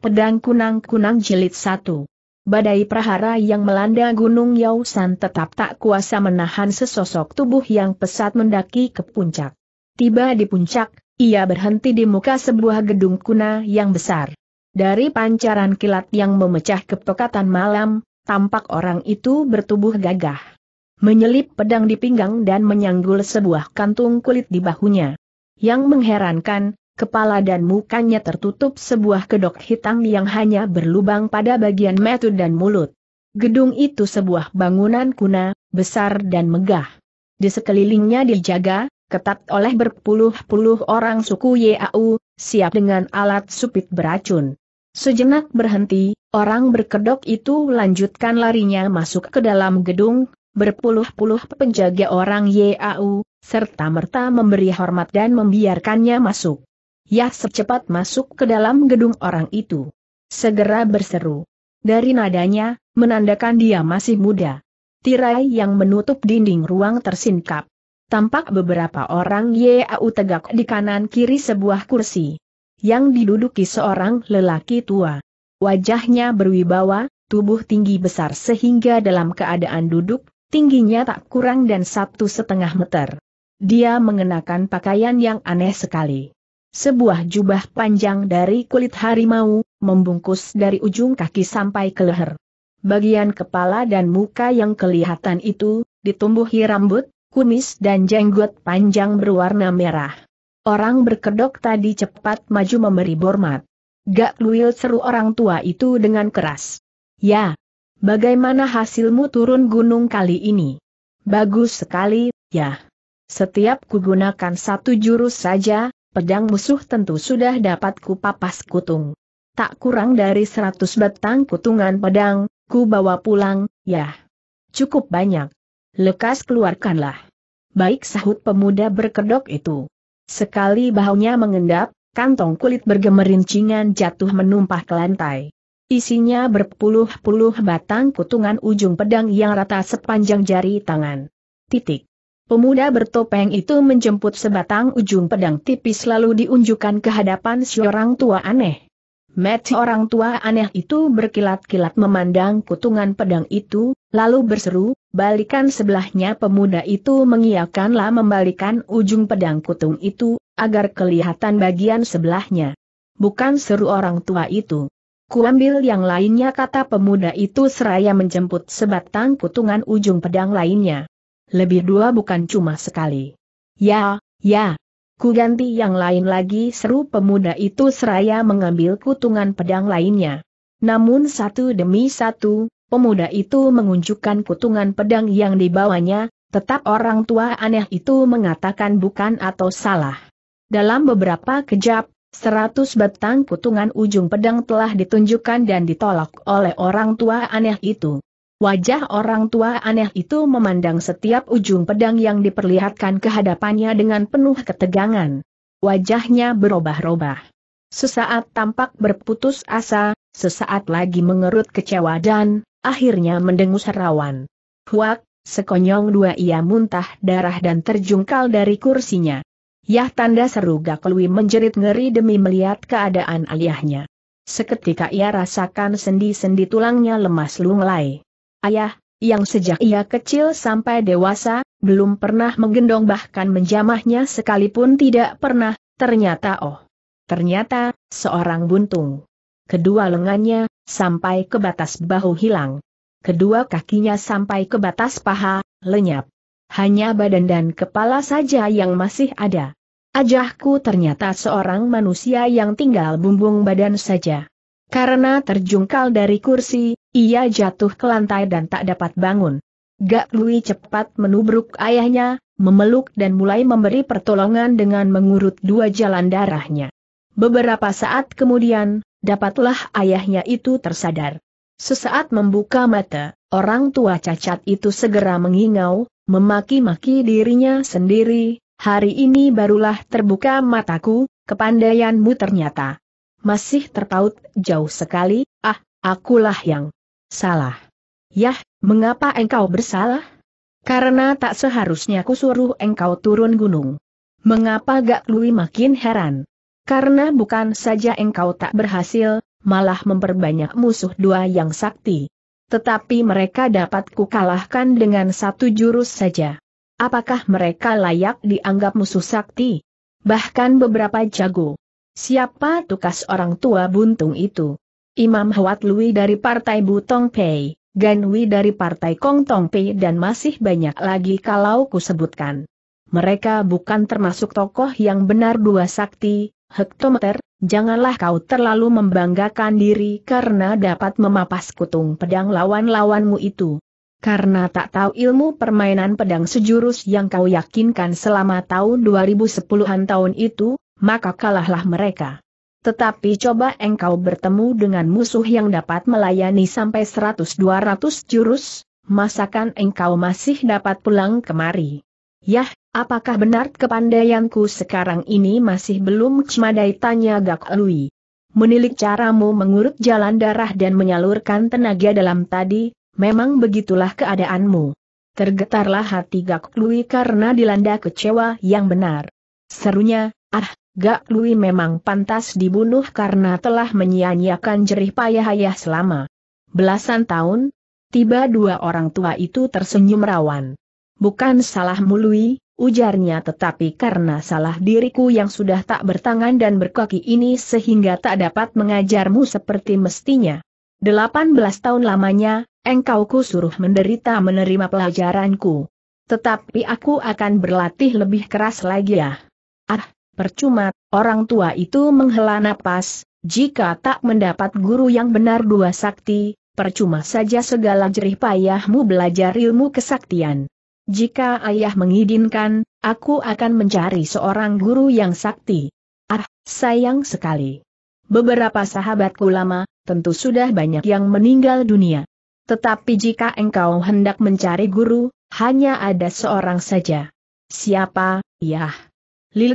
Pedang Kunang-Kunang Jilid 1 Badai prahara yang melanda Gunung Yausan tetap tak kuasa menahan sesosok tubuh yang pesat mendaki ke puncak. Tiba di puncak, ia berhenti di muka sebuah gedung kuna yang besar. Dari pancaran kilat yang memecah kepekatan malam, tampak orang itu bertubuh gagah. Menyelip pedang di pinggang dan menyanggul sebuah kantung kulit di bahunya. Yang mengherankan, kepala dan mukanya tertutup sebuah kedok hitam yang hanya berlubang pada bagian metu dan mulut. Gedung itu sebuah bangunan kuna, besar dan megah. Di sekelilingnya dijaga, ketat oleh berpuluh-puluh orang suku Yau, siap dengan alat supit beracun. Sejenak berhenti, orang berkedok itu lanjutkan larinya masuk ke dalam gedung, berpuluh-puluh penjaga orang Yau, serta merta memberi hormat dan membiarkannya masuk. Yah secepat masuk ke dalam gedung orang itu. Segera berseru. Dari nadanya, menandakan dia masih muda. Tirai yang menutup dinding ruang tersingkap. Tampak beberapa orang Yau tegak di kanan kiri sebuah kursi. Yang diduduki seorang lelaki tua. Wajahnya berwibawa, tubuh tinggi besar sehingga dalam keadaan duduk, tingginya tak kurang dan satu setengah meter. Dia mengenakan pakaian yang aneh sekali. Sebuah jubah panjang dari kulit harimau, membungkus dari ujung kaki sampai ke leher. Bagian kepala dan muka yang kelihatan itu, ditumbuhi rambut, kumis dan jenggot panjang berwarna merah. Orang berkedok tadi cepat maju memberi bormat. Gak Luil seru orang tua itu dengan keras. Ya, bagaimana hasilmu turun gunung kali ini? Bagus sekali, ya. Setiap kugunakan satu jurus saja, pedang musuh tentu sudah dapat kupapas kutung. Tak kurang dari seratus batang kutungan pedang, ku bawa pulang, ya. Cukup banyak. Lekas keluarkanlah. Baik sahut pemuda berkedok itu. Sekali bahunya mengendap, kantong kulit bergemerincingan jatuh menumpah ke lantai. Isinya berpuluh-puluh batang kutungan ujung pedang yang rata sepanjang jari tangan. Titik. Pemuda bertopeng itu menjemput sebatang ujung pedang tipis lalu diunjukkan ke hadapan si orang tua aneh. Mati orang tua aneh itu berkilat-kilat memandang kutungan pedang itu, lalu berseru, balikan sebelahnya pemuda itu mengiakanlah membalikan ujung pedang kutung itu, agar kelihatan bagian sebelahnya. Bukan seru orang tua itu. Kuambil yang lainnya kata pemuda itu seraya menjemput sebatang kutungan ujung pedang lainnya lebih dua bukan cuma sekali. Ya, ya. Ku ganti yang lain lagi seru pemuda itu seraya mengambil kutungan pedang lainnya. Namun satu demi satu, pemuda itu mengunjukkan kutungan pedang yang dibawanya, tetap orang tua aneh itu mengatakan bukan atau salah. Dalam beberapa kejap, seratus batang kutungan ujung pedang telah ditunjukkan dan ditolak oleh orang tua aneh itu. Wajah orang tua aneh itu memandang setiap ujung pedang yang diperlihatkan kehadapannya dengan penuh ketegangan. Wajahnya berubah-ubah. Sesaat tampak berputus asa, sesaat lagi mengerut kecewa dan, akhirnya mendengus rawan. Huak, sekonyong dua ia muntah darah dan terjungkal dari kursinya. Yah tanda seru gak Gaklui menjerit ngeri demi melihat keadaan aliahnya. Seketika ia rasakan sendi-sendi tulangnya lemas lunglai ayah, yang sejak ia kecil sampai dewasa, belum pernah menggendong bahkan menjamahnya sekalipun tidak pernah, ternyata oh. Ternyata, seorang buntung. Kedua lengannya, sampai ke batas bahu hilang. Kedua kakinya sampai ke batas paha, lenyap. Hanya badan dan kepala saja yang masih ada. Ajahku ternyata seorang manusia yang tinggal bumbung badan saja. Karena terjungkal dari kursi, ia jatuh ke lantai dan tak dapat bangun. Gak Lui cepat menubruk ayahnya, memeluk dan mulai memberi pertolongan dengan mengurut dua jalan darahnya. Beberapa saat kemudian, dapatlah ayahnya itu tersadar. Sesaat membuka mata, orang tua cacat itu segera mengingau, memaki-maki dirinya sendiri, hari ini barulah terbuka mataku, kepandaianmu ternyata masih terpaut jauh sekali, ah, akulah yang salah. Yah, mengapa engkau bersalah? Karena tak seharusnya ku suruh engkau turun gunung. Mengapa Gak Lui makin heran? Karena bukan saja engkau tak berhasil, malah memperbanyak musuh dua yang sakti. Tetapi mereka dapat kukalahkan dengan satu jurus saja. Apakah mereka layak dianggap musuh sakti? Bahkan beberapa jago Siapa tukas orang tua buntung itu? Imam Huat Lui dari Partai Butong Pei, Gan Wei dari Partai Kong Tong Pei dan masih banyak lagi kalau kusebutkan. Mereka bukan termasuk tokoh yang benar dua sakti, hektometer, janganlah kau terlalu membanggakan diri karena dapat memapas kutung pedang lawan-lawanmu itu. Karena tak tahu ilmu permainan pedang sejurus yang kau yakinkan selama tahun 2010-an tahun itu, maka kalahlah mereka. Tetapi coba engkau bertemu dengan musuh yang dapat melayani sampai 100-200 jurus, masakan engkau masih dapat pulang kemari? Yah, apakah benar kepandaianku sekarang ini masih belum cemadai tanya Gak Lui? Menilik caramu mengurut jalan darah dan menyalurkan tenaga dalam tadi, memang begitulah keadaanmu. Tergetarlah hati Gak Lui karena dilanda kecewa yang benar. Serunya, ah, Gak Lui memang pantas dibunuh karena telah menyia-nyiakan jerih payah ayah selama belasan tahun, tiba dua orang tua itu tersenyum rawan. Bukan salah Lui, ujarnya tetapi karena salah diriku yang sudah tak bertangan dan berkaki ini sehingga tak dapat mengajarmu seperti mestinya. Delapan belas tahun lamanya, engkau ku suruh menderita menerima pelajaranku. Tetapi aku akan berlatih lebih keras lagi ya. Ah, Percuma, orang tua itu menghela napas, jika tak mendapat guru yang benar dua sakti, percuma saja segala jerih payahmu belajar ilmu kesaktian. Jika ayah mengizinkan, aku akan mencari seorang guru yang sakti. Ah, sayang sekali. Beberapa sahabatku lama, tentu sudah banyak yang meninggal dunia. Tetapi jika engkau hendak mencari guru, hanya ada seorang saja. Siapa, yah? Li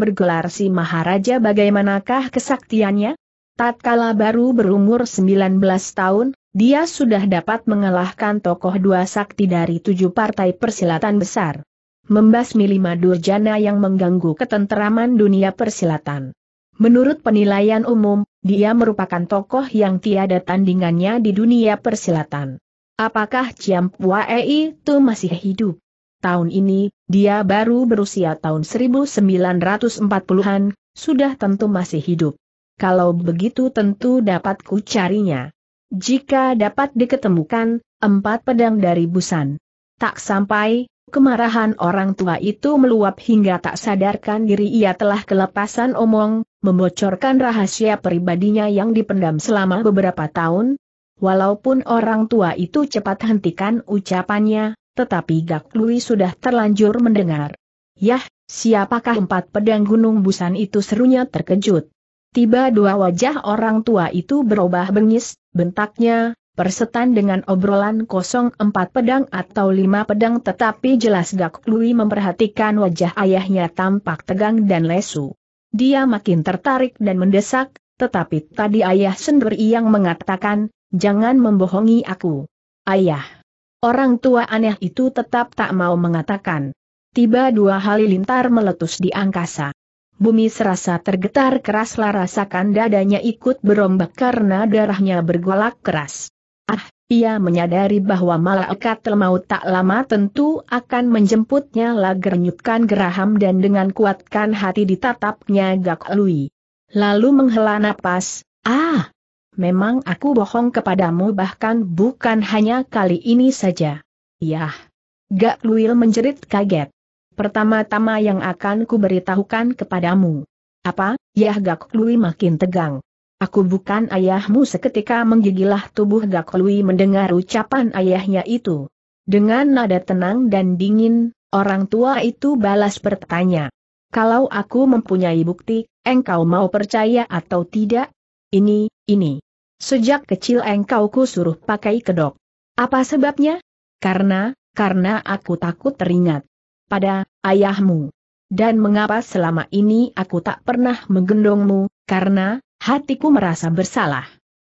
bergelar si Maharaja bagaimanakah kesaktiannya? Tatkala baru berumur 19 tahun, dia sudah dapat mengalahkan tokoh dua sakti dari tujuh partai persilatan besar. Membasmi lima durjana yang mengganggu ketenteraman dunia persilatan. Menurut penilaian umum, dia merupakan tokoh yang tiada tandingannya di dunia persilatan. Apakah Ciam Pua itu masih hidup? Tahun ini, dia baru berusia tahun 1940-an, sudah tentu masih hidup. Kalau begitu tentu dapat ku carinya. Jika dapat diketemukan, empat pedang dari Busan. Tak sampai, kemarahan orang tua itu meluap hingga tak sadarkan diri ia telah kelepasan omong, membocorkan rahasia pribadinya yang dipendam selama beberapa tahun. Walaupun orang tua itu cepat hentikan ucapannya, tetapi Gak Lui sudah terlanjur mendengar. Yah, siapakah empat pedang gunung busan itu serunya terkejut. Tiba dua wajah orang tua itu berubah bengis, bentaknya, persetan dengan obrolan kosong empat pedang atau lima pedang tetapi jelas Gak Lui memperhatikan wajah ayahnya tampak tegang dan lesu. Dia makin tertarik dan mendesak, tetapi tadi ayah sendiri yang mengatakan, jangan membohongi aku. Ayah. Orang tua aneh itu tetap tak mau mengatakan. Tiba dua halilintar meletus di angkasa. Bumi serasa tergetar keras rasakan dadanya ikut berombak karena darahnya bergolak keras. Ah, ia menyadari bahwa malaikat maut tak lama tentu akan menjemputnya lagernyutkan geraham dan dengan kuatkan hati ditatapnya Gak Lui. Lalu menghela napas, ah, memang aku bohong kepadamu bahkan bukan hanya kali ini saja. Yah. Gak Luil menjerit kaget. Pertama-tama yang akan kuberitahukan kepadamu. Apa? Yah Gak Lui makin tegang. Aku bukan ayahmu seketika menggigilah tubuh Gak Lui mendengar ucapan ayahnya itu. Dengan nada tenang dan dingin, orang tua itu balas bertanya. Kalau aku mempunyai bukti, engkau mau percaya atau tidak? ini, ini. Sejak kecil engkau ku suruh pakai kedok. Apa sebabnya? Karena, karena aku takut teringat. Pada, ayahmu. Dan mengapa selama ini aku tak pernah menggendongmu, karena, hatiku merasa bersalah.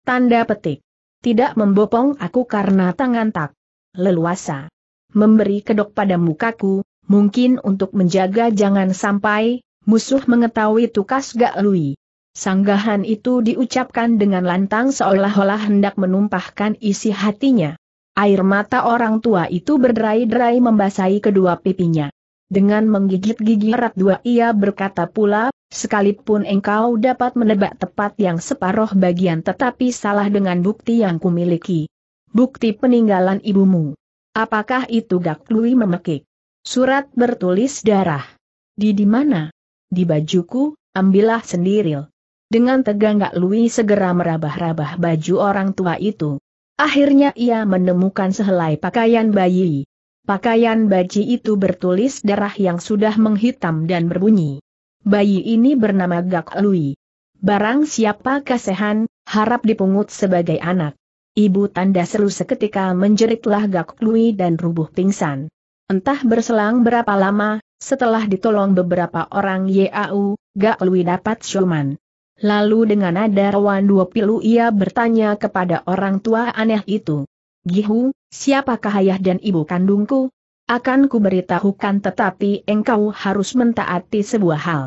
Tanda petik. Tidak membopong aku karena tangan tak leluasa. Memberi kedok pada mukaku, mungkin untuk menjaga jangan sampai musuh mengetahui tukas Gak Lui. Sanggahan itu diucapkan dengan lantang seolah-olah hendak menumpahkan isi hatinya. Air mata orang tua itu berderai-derai membasahi kedua pipinya. Dengan menggigit gigi erat dua ia berkata pula, sekalipun engkau dapat menebak tepat yang separoh bagian tetapi salah dengan bukti yang kumiliki. Bukti peninggalan ibumu. Apakah itu Gak Lui memekik? Surat bertulis darah. Di di mana? Di bajuku, ambillah sendiril. Dengan tegang, Kak Lui segera merabah-rabah baju orang tua itu. Akhirnya ia menemukan sehelai pakaian bayi. Pakaian bayi itu bertulis darah yang sudah menghitam dan berbunyi. Bayi ini bernama Gak Lui. Barang siapa kasihan, harap dipungut sebagai anak. Ibu tanda seru seketika menjeritlah Gak Lui dan rubuh pingsan. Entah berselang berapa lama, setelah ditolong beberapa orang Yau, Gak Lui dapat syuman. Lalu dengan nada rawan dua pilu ia bertanya kepada orang tua aneh itu. Gihu, siapakah ayah dan ibu kandungku? Akan kuberitahukan, tetapi engkau harus mentaati sebuah hal.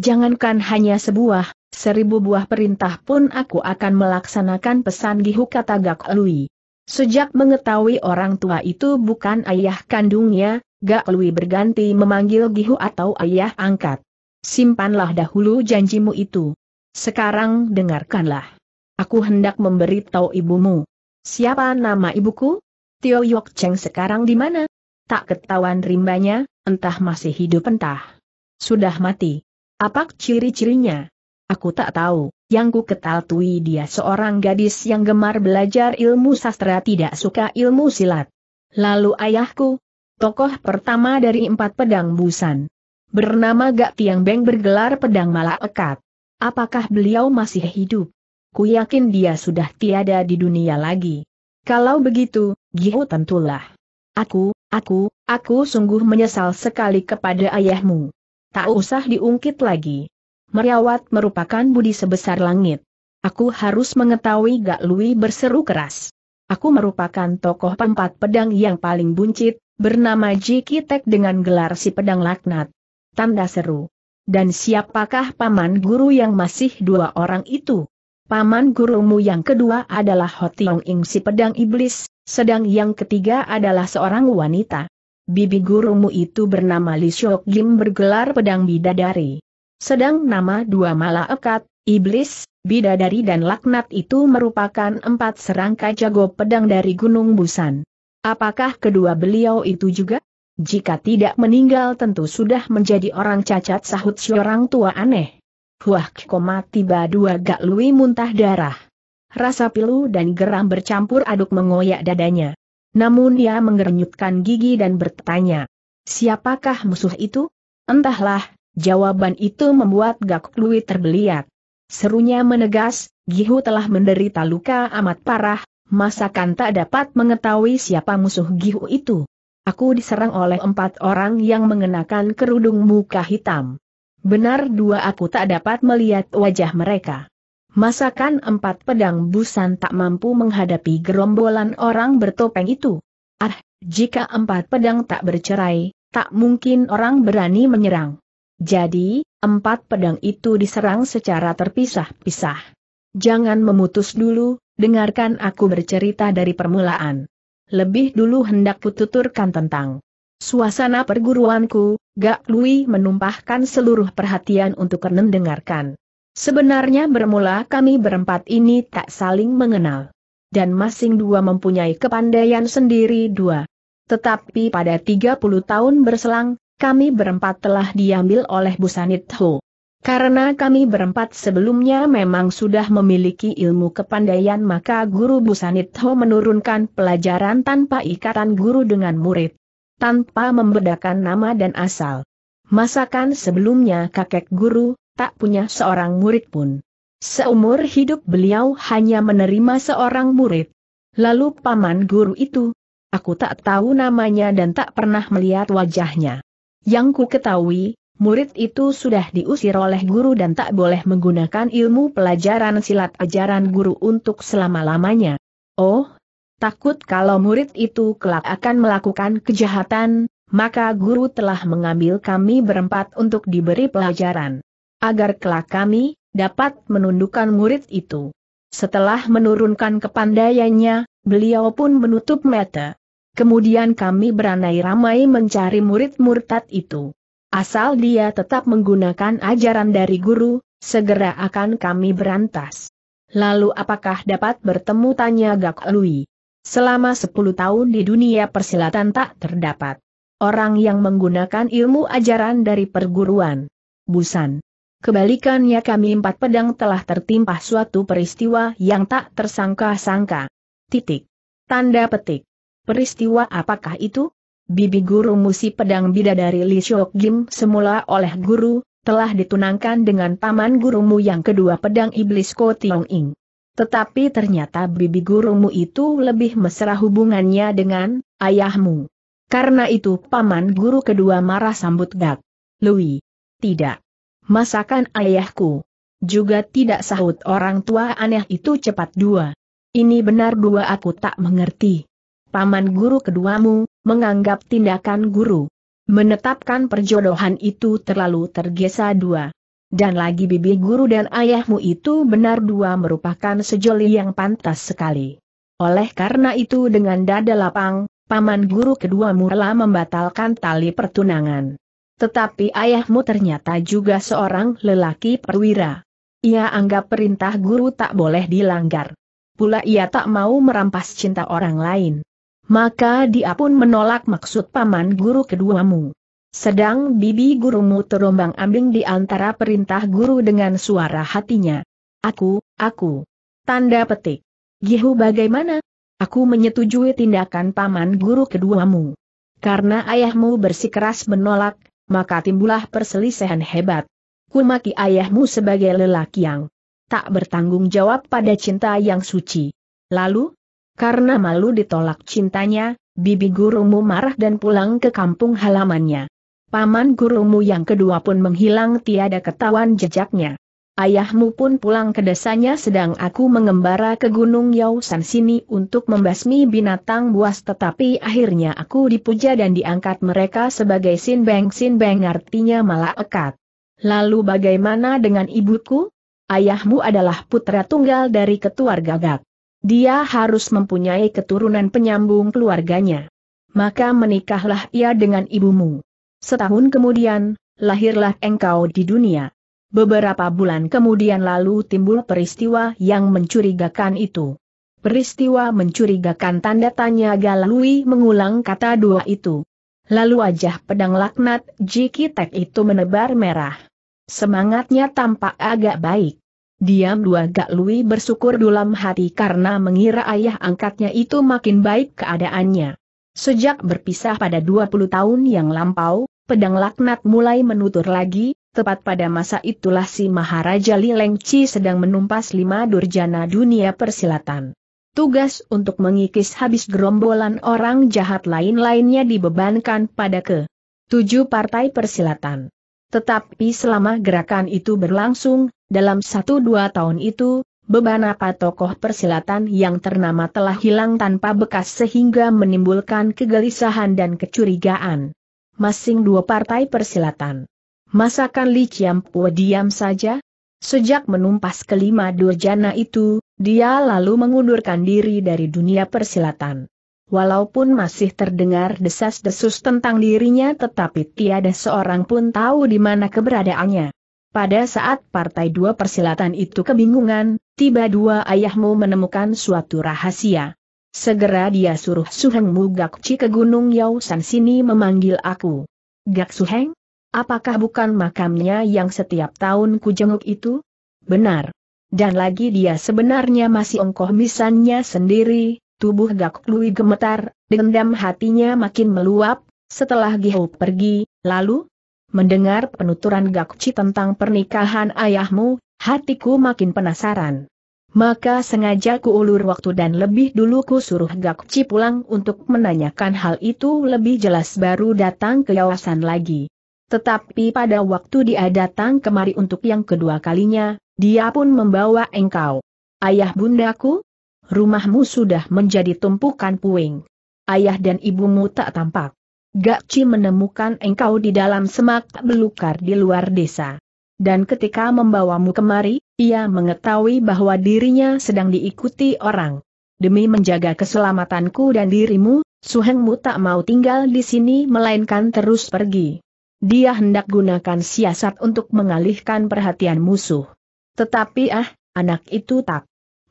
Jangankan hanya sebuah, seribu buah perintah pun aku akan melaksanakan pesan Gihu kata Gak Lui. Sejak mengetahui orang tua itu bukan ayah kandungnya, Gak Lui berganti memanggil Gihu atau ayah angkat. Simpanlah dahulu janjimu itu. Sekarang dengarkanlah. Aku hendak memberitahu ibumu. Siapa nama ibuku? Tio Yok Cheng sekarang di mana? Tak ketahuan rimbanya, entah masih hidup entah. Sudah mati. Apa ciri-cirinya? Aku tak tahu, yang ku ketaltui dia seorang gadis yang gemar belajar ilmu sastra tidak suka ilmu silat. Lalu ayahku, tokoh pertama dari empat pedang busan. Bernama Gak Tiang Beng bergelar pedang Ekat. Apakah beliau masih hidup? Ku yakin dia sudah tiada di dunia lagi. Kalau begitu, Gihu tentulah. Aku, aku, aku sungguh menyesal sekali kepada ayahmu. Tak usah diungkit lagi. Meriawat merupakan budi sebesar langit. Aku harus mengetahui Gak Lui berseru keras. Aku merupakan tokoh pempat pedang yang paling buncit, bernama Jikitek dengan gelar si pedang laknat. Tanda seru. Dan siapakah paman guru yang masih dua orang itu? Paman gurumu yang kedua adalah Hotiong Ing si pedang iblis, sedang yang ketiga adalah seorang wanita. Bibi gurumu itu bernama Li Shok bergelar pedang bidadari. Sedang nama dua malaikat, iblis, bidadari dan laknat itu merupakan empat serangkaian jago pedang dari Gunung Busan. Apakah kedua beliau itu juga? Jika tidak meninggal tentu sudah menjadi orang cacat sahut si tua aneh. Wah, koma tiba dua gak lui muntah darah. Rasa pilu dan geram bercampur aduk mengoyak dadanya. Namun dia mengerenyutkan gigi dan bertanya. Siapakah musuh itu? Entahlah, jawaban itu membuat Gak Lui terbeliat. Serunya menegas, Gihu telah menderita luka amat parah, masakan tak dapat mengetahui siapa musuh Gihu itu. Aku diserang oleh empat orang yang mengenakan kerudung muka hitam. Benar dua aku tak dapat melihat wajah mereka. Masakan empat pedang busan tak mampu menghadapi gerombolan orang bertopeng itu? Ah, jika empat pedang tak bercerai, tak mungkin orang berani menyerang. Jadi, empat pedang itu diserang secara terpisah-pisah. Jangan memutus dulu, dengarkan aku bercerita dari permulaan lebih dulu hendak kututurkan tentang suasana perguruanku, Gak Lui menumpahkan seluruh perhatian untuk Kernen dengarkan. Sebenarnya bermula kami berempat ini tak saling mengenal. Dan masing dua mempunyai kepandaian sendiri dua. Tetapi pada 30 tahun berselang, kami berempat telah diambil oleh Busanit Ho. Karena kami berempat sebelumnya memang sudah memiliki ilmu kepandaian maka guru Busanitho menurunkan pelajaran tanpa ikatan guru dengan murid. Tanpa membedakan nama dan asal. Masakan sebelumnya kakek guru, tak punya seorang murid pun. Seumur hidup beliau hanya menerima seorang murid. Lalu paman guru itu, aku tak tahu namanya dan tak pernah melihat wajahnya. Yang ku ketahui, murid itu sudah diusir oleh guru dan tak boleh menggunakan ilmu pelajaran silat ajaran guru untuk selama-lamanya. Oh, takut kalau murid itu kelak akan melakukan kejahatan, maka guru telah mengambil kami berempat untuk diberi pelajaran. Agar kelak kami dapat menundukkan murid itu. Setelah menurunkan kepandaiannya, beliau pun menutup mata. Kemudian kami beranai ramai mencari murid murtad itu. Asal dia tetap menggunakan ajaran dari guru, segera akan kami berantas. Lalu apakah dapat bertemu tanya Gak Lui? Selama 10 tahun di dunia persilatan tak terdapat orang yang menggunakan ilmu ajaran dari perguruan. Busan. Kebalikannya kami empat pedang telah tertimpa suatu peristiwa yang tak tersangka-sangka. Titik. Tanda petik. Peristiwa apakah itu? bibi guru musi pedang bidadari Li Shok Gim semula oleh guru, telah ditunangkan dengan paman gurumu yang kedua pedang iblis Ko Tiong Ing. Tetapi ternyata bibi gurumu itu lebih mesra hubungannya dengan ayahmu. Karena itu paman guru kedua marah sambut gak. Lui. Tidak. Masakan ayahku. Juga tidak sahut orang tua aneh itu cepat dua. Ini benar dua aku tak mengerti paman guru keduamu, menganggap tindakan guru. Menetapkan perjodohan itu terlalu tergesa dua. Dan lagi bibi guru dan ayahmu itu benar dua merupakan sejoli yang pantas sekali. Oleh karena itu dengan dada lapang, paman guru keduamu rela membatalkan tali pertunangan. Tetapi ayahmu ternyata juga seorang lelaki perwira. Ia anggap perintah guru tak boleh dilanggar. Pula ia tak mau merampas cinta orang lain maka dia pun menolak maksud paman guru keduamu. Sedang bibi gurumu terombang ambing di antara perintah guru dengan suara hatinya. Aku, aku. Tanda petik. Gihu bagaimana? Aku menyetujui tindakan paman guru keduamu. Karena ayahmu bersikeras menolak, maka timbullah perselisihan hebat. Kumaki ayahmu sebagai lelaki yang tak bertanggung jawab pada cinta yang suci. Lalu, karena malu ditolak cintanya, bibi gurumu marah dan pulang ke kampung halamannya. Paman gurumu yang kedua pun menghilang tiada ketahuan jejaknya. Ayahmu pun pulang ke desanya sedang aku mengembara ke Gunung Yausan sini untuk membasmi binatang buas tetapi akhirnya aku dipuja dan diangkat mereka sebagai Sinbeng Sinbeng artinya malah ekat. Lalu bagaimana dengan ibuku? Ayahmu adalah putra tunggal dari ketua gagak. Dia harus mempunyai keturunan penyambung keluarganya. Maka menikahlah ia dengan ibumu. Setahun kemudian, lahirlah engkau di dunia. Beberapa bulan kemudian lalu timbul peristiwa yang mencurigakan itu. Peristiwa mencurigakan tanda tanya Galui mengulang kata dua itu. Lalu wajah pedang laknat Jikitek itu menebar merah. Semangatnya tampak agak baik. Diam dua gak Lui bersyukur dalam hati karena mengira ayah angkatnya itu makin baik keadaannya. Sejak berpisah pada 20 tahun yang lampau, pedang laknat mulai menutur lagi, tepat pada masa itulah si Maharaja Li Lengci sedang menumpas lima durjana dunia persilatan. Tugas untuk mengikis habis gerombolan orang jahat lain-lainnya dibebankan pada ke tujuh partai persilatan. Tetapi selama gerakan itu berlangsung, dalam satu dua tahun itu, beban beberapa tokoh persilatan yang ternama telah hilang tanpa bekas sehingga menimbulkan kegelisahan dan kecurigaan. Masing dua partai persilatan. Masakan Li Chiampu diam saja? Sejak menumpas kelima durjana itu, dia lalu mengundurkan diri dari dunia persilatan. Walaupun masih terdengar desas-desus tentang dirinya tetapi tiada seorang pun tahu di mana keberadaannya. Pada saat Partai Dua Persilatan itu kebingungan, tiba dua ayahmu menemukan suatu rahasia. Segera dia suruh Suheng Mugakci ke Gunung Yausan sini memanggil aku. Gak Suheng? Apakah bukan makamnya yang setiap tahun ku jenguk itu? Benar. Dan lagi dia sebenarnya masih ongkoh misannya sendiri, Tubuh Gak Lui gemetar, dendam hatinya makin meluap, setelah Gihou pergi, lalu? Mendengar penuturan Chi tentang pernikahan ayahmu, hatiku makin penasaran. Maka sengaja ku ulur waktu dan lebih dulu ku suruh Chi pulang untuk menanyakan hal itu lebih jelas baru datang ke yawasan lagi. Tetapi pada waktu dia datang kemari untuk yang kedua kalinya, dia pun membawa engkau. Ayah bundaku? rumahmu sudah menjadi tumpukan puing. Ayah dan ibumu tak tampak. Gakci menemukan engkau di dalam semak belukar di luar desa. Dan ketika membawamu kemari, ia mengetahui bahwa dirinya sedang diikuti orang. Demi menjaga keselamatanku dan dirimu, Suhengmu tak mau tinggal di sini melainkan terus pergi. Dia hendak gunakan siasat untuk mengalihkan perhatian musuh. Tetapi ah, anak itu tak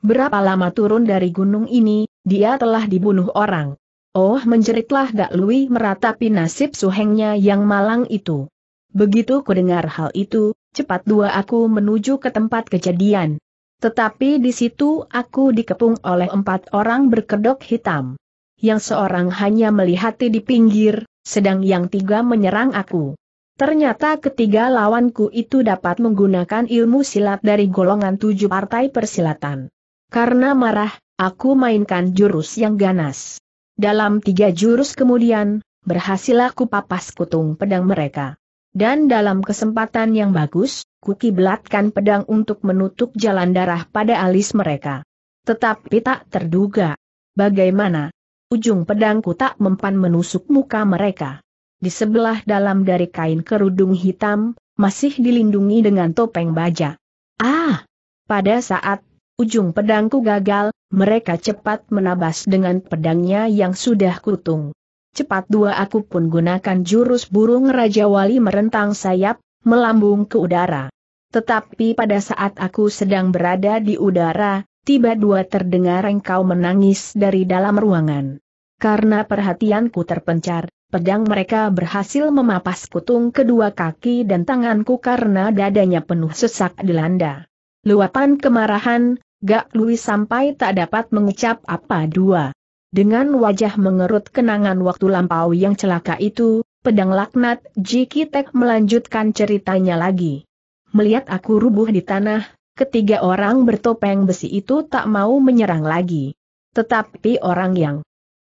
Berapa lama turun dari gunung ini, dia telah dibunuh orang. Oh menjeritlah Dak Lui meratapi nasib suhengnya yang malang itu. Begitu kudengar hal itu, cepat dua aku menuju ke tempat kejadian. Tetapi di situ aku dikepung oleh empat orang berkedok hitam. Yang seorang hanya melihati di pinggir, sedang yang tiga menyerang aku. Ternyata ketiga lawanku itu dapat menggunakan ilmu silat dari golongan tujuh partai persilatan. Karena marah, aku mainkan jurus yang ganas. Dalam tiga jurus kemudian, berhasil aku papas kutung pedang mereka. Dan dalam kesempatan yang bagus, kukiblatkan pedang untuk menutup jalan darah pada alis mereka. Tetapi tak terduga. Bagaimana? Ujung pedangku tak mempan menusuk muka mereka. Di sebelah dalam dari kain kerudung hitam, masih dilindungi dengan topeng baja. Ah! Pada saat Ujung pedangku gagal, mereka cepat menabas dengan pedangnya yang sudah kutung. Cepat dua aku pun gunakan jurus burung Raja Wali merentang sayap, melambung ke udara. Tetapi pada saat aku sedang berada di udara, tiba dua terdengar engkau menangis dari dalam ruangan. Karena perhatianku terpencar, pedang mereka berhasil memapas kutung kedua kaki dan tanganku karena dadanya penuh sesak dilanda. Luapan kemarahan, Gak Louis sampai tak dapat mengucap apa dua. Dengan wajah mengerut kenangan waktu lampau yang celaka itu, pedang laknat Tek melanjutkan ceritanya lagi. Melihat aku rubuh di tanah, ketiga orang bertopeng besi itu tak mau menyerang lagi. Tetapi orang yang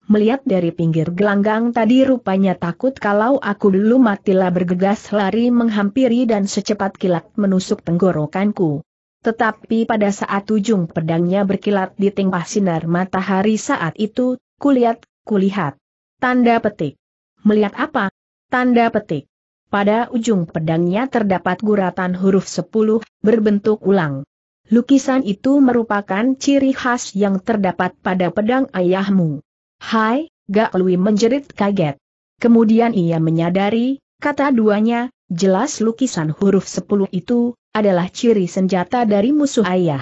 melihat dari pinggir gelanggang tadi rupanya takut kalau aku dulu matilah bergegas lari menghampiri dan secepat kilat menusuk tenggorokanku. Tetapi pada saat ujung pedangnya berkilat di tengah sinar matahari saat itu, kulihat, kulihat. Tanda petik. Melihat apa? Tanda petik. Pada ujung pedangnya terdapat guratan huruf sepuluh, berbentuk ulang. Lukisan itu merupakan ciri khas yang terdapat pada pedang ayahmu. Hai, Gak Lui menjerit kaget. Kemudian ia menyadari, kata duanya, jelas lukisan huruf sepuluh itu, adalah ciri senjata dari musuh ayah.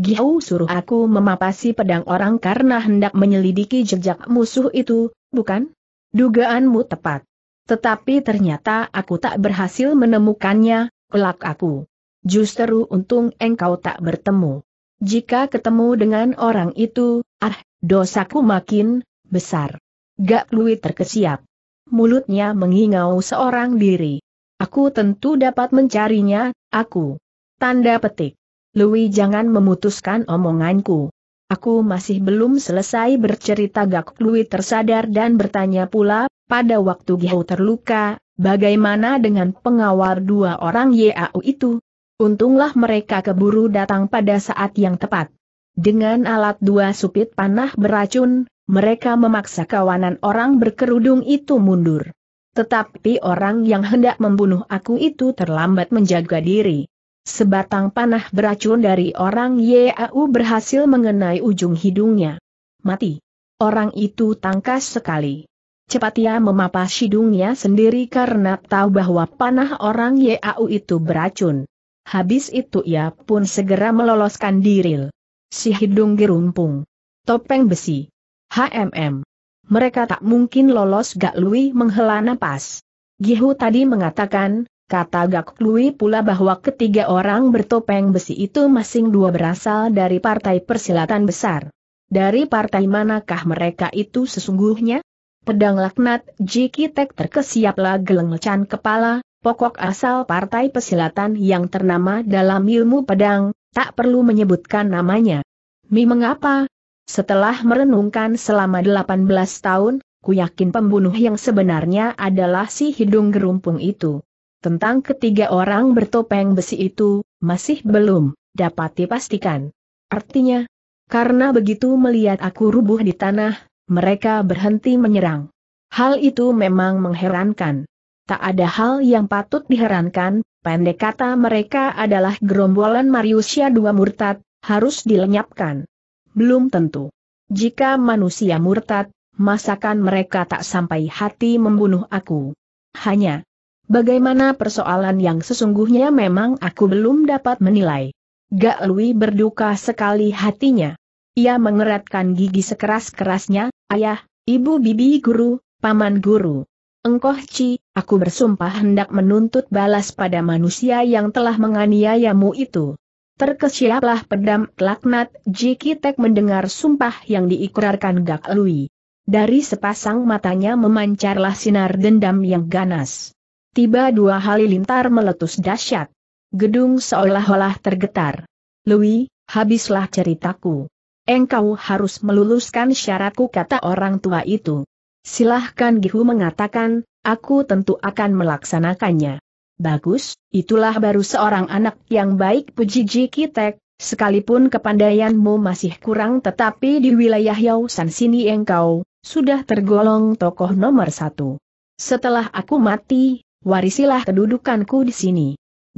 Giau suruh aku memapasi pedang orang karena hendak menyelidiki jejak musuh itu, bukan? Dugaanmu tepat. Tetapi ternyata aku tak berhasil menemukannya, kelak aku. Justru untung engkau tak bertemu. Jika ketemu dengan orang itu, ah, dosaku makin besar. Gak Lui terkesiap. Mulutnya mengingau seorang diri. Aku tentu dapat mencarinya, aku. Tanda petik. Lui jangan memutuskan omonganku. Aku masih belum selesai bercerita Gak Lui tersadar dan bertanya pula, pada waktu Gihau terluka, bagaimana dengan pengawal dua orang Yau itu? Untunglah mereka keburu datang pada saat yang tepat. Dengan alat dua supit panah beracun, mereka memaksa kawanan orang berkerudung itu mundur. Tetapi orang yang hendak membunuh aku itu terlambat menjaga diri. Sebatang panah beracun dari orang Yau berhasil mengenai ujung hidungnya. Mati. Orang itu tangkas sekali. Cepat ia memapas hidungnya sendiri karena tahu bahwa panah orang Yau itu beracun. Habis itu ia pun segera meloloskan diril. Si hidung gerumpung. Topeng besi. HMM. Mereka tak mungkin lolos Gak Lui menghela napas. Gihu tadi mengatakan, kata Gak Lui pula bahwa ketiga orang bertopeng besi itu masing dua berasal dari partai persilatan besar. Dari partai manakah mereka itu sesungguhnya? Pedang laknat tek terkesiaplah gelenglecan kepala, pokok asal partai persilatan yang ternama dalam ilmu pedang, tak perlu menyebutkan namanya. Mi mengapa, setelah merenungkan selama 18 tahun, ku yakin pembunuh yang sebenarnya adalah si hidung gerumpung itu. Tentang ketiga orang bertopeng besi itu, masih belum dapat dipastikan. Artinya, karena begitu melihat aku rubuh di tanah, mereka berhenti menyerang. Hal itu memang mengherankan. Tak ada hal yang patut diherankan, pendek kata mereka adalah gerombolan Mariusia dua murtad, harus dilenyapkan. Belum tentu. Jika manusia murtad, masakan mereka tak sampai hati membunuh aku. Hanya, bagaimana persoalan yang sesungguhnya memang aku belum dapat menilai. Gak Lui berduka sekali hatinya. Ia mengeratkan gigi sekeras-kerasnya, ayah, ibu bibi guru, paman guru. Engkoh Ci, aku bersumpah hendak menuntut balas pada manusia yang telah menganiayamu itu. Terkesiaplah pedang laknat, tek mendengar sumpah yang diikrarkan Gak Lui. Dari sepasang matanya memancarlah sinar dendam yang ganas. Tiba dua halilintar meletus dahsyat. Gedung seolah-olah tergetar. Lui, habislah ceritaku. Engkau harus meluluskan syaratku kata orang tua itu. Silahkan Gihu mengatakan, aku tentu akan melaksanakannya. Bagus, itulah baru seorang anak yang baik puji Jikitek, sekalipun kepandaianmu masih kurang tetapi di wilayah Yausan sini engkau, sudah tergolong tokoh nomor satu. Setelah aku mati, warisilah kedudukanku di sini.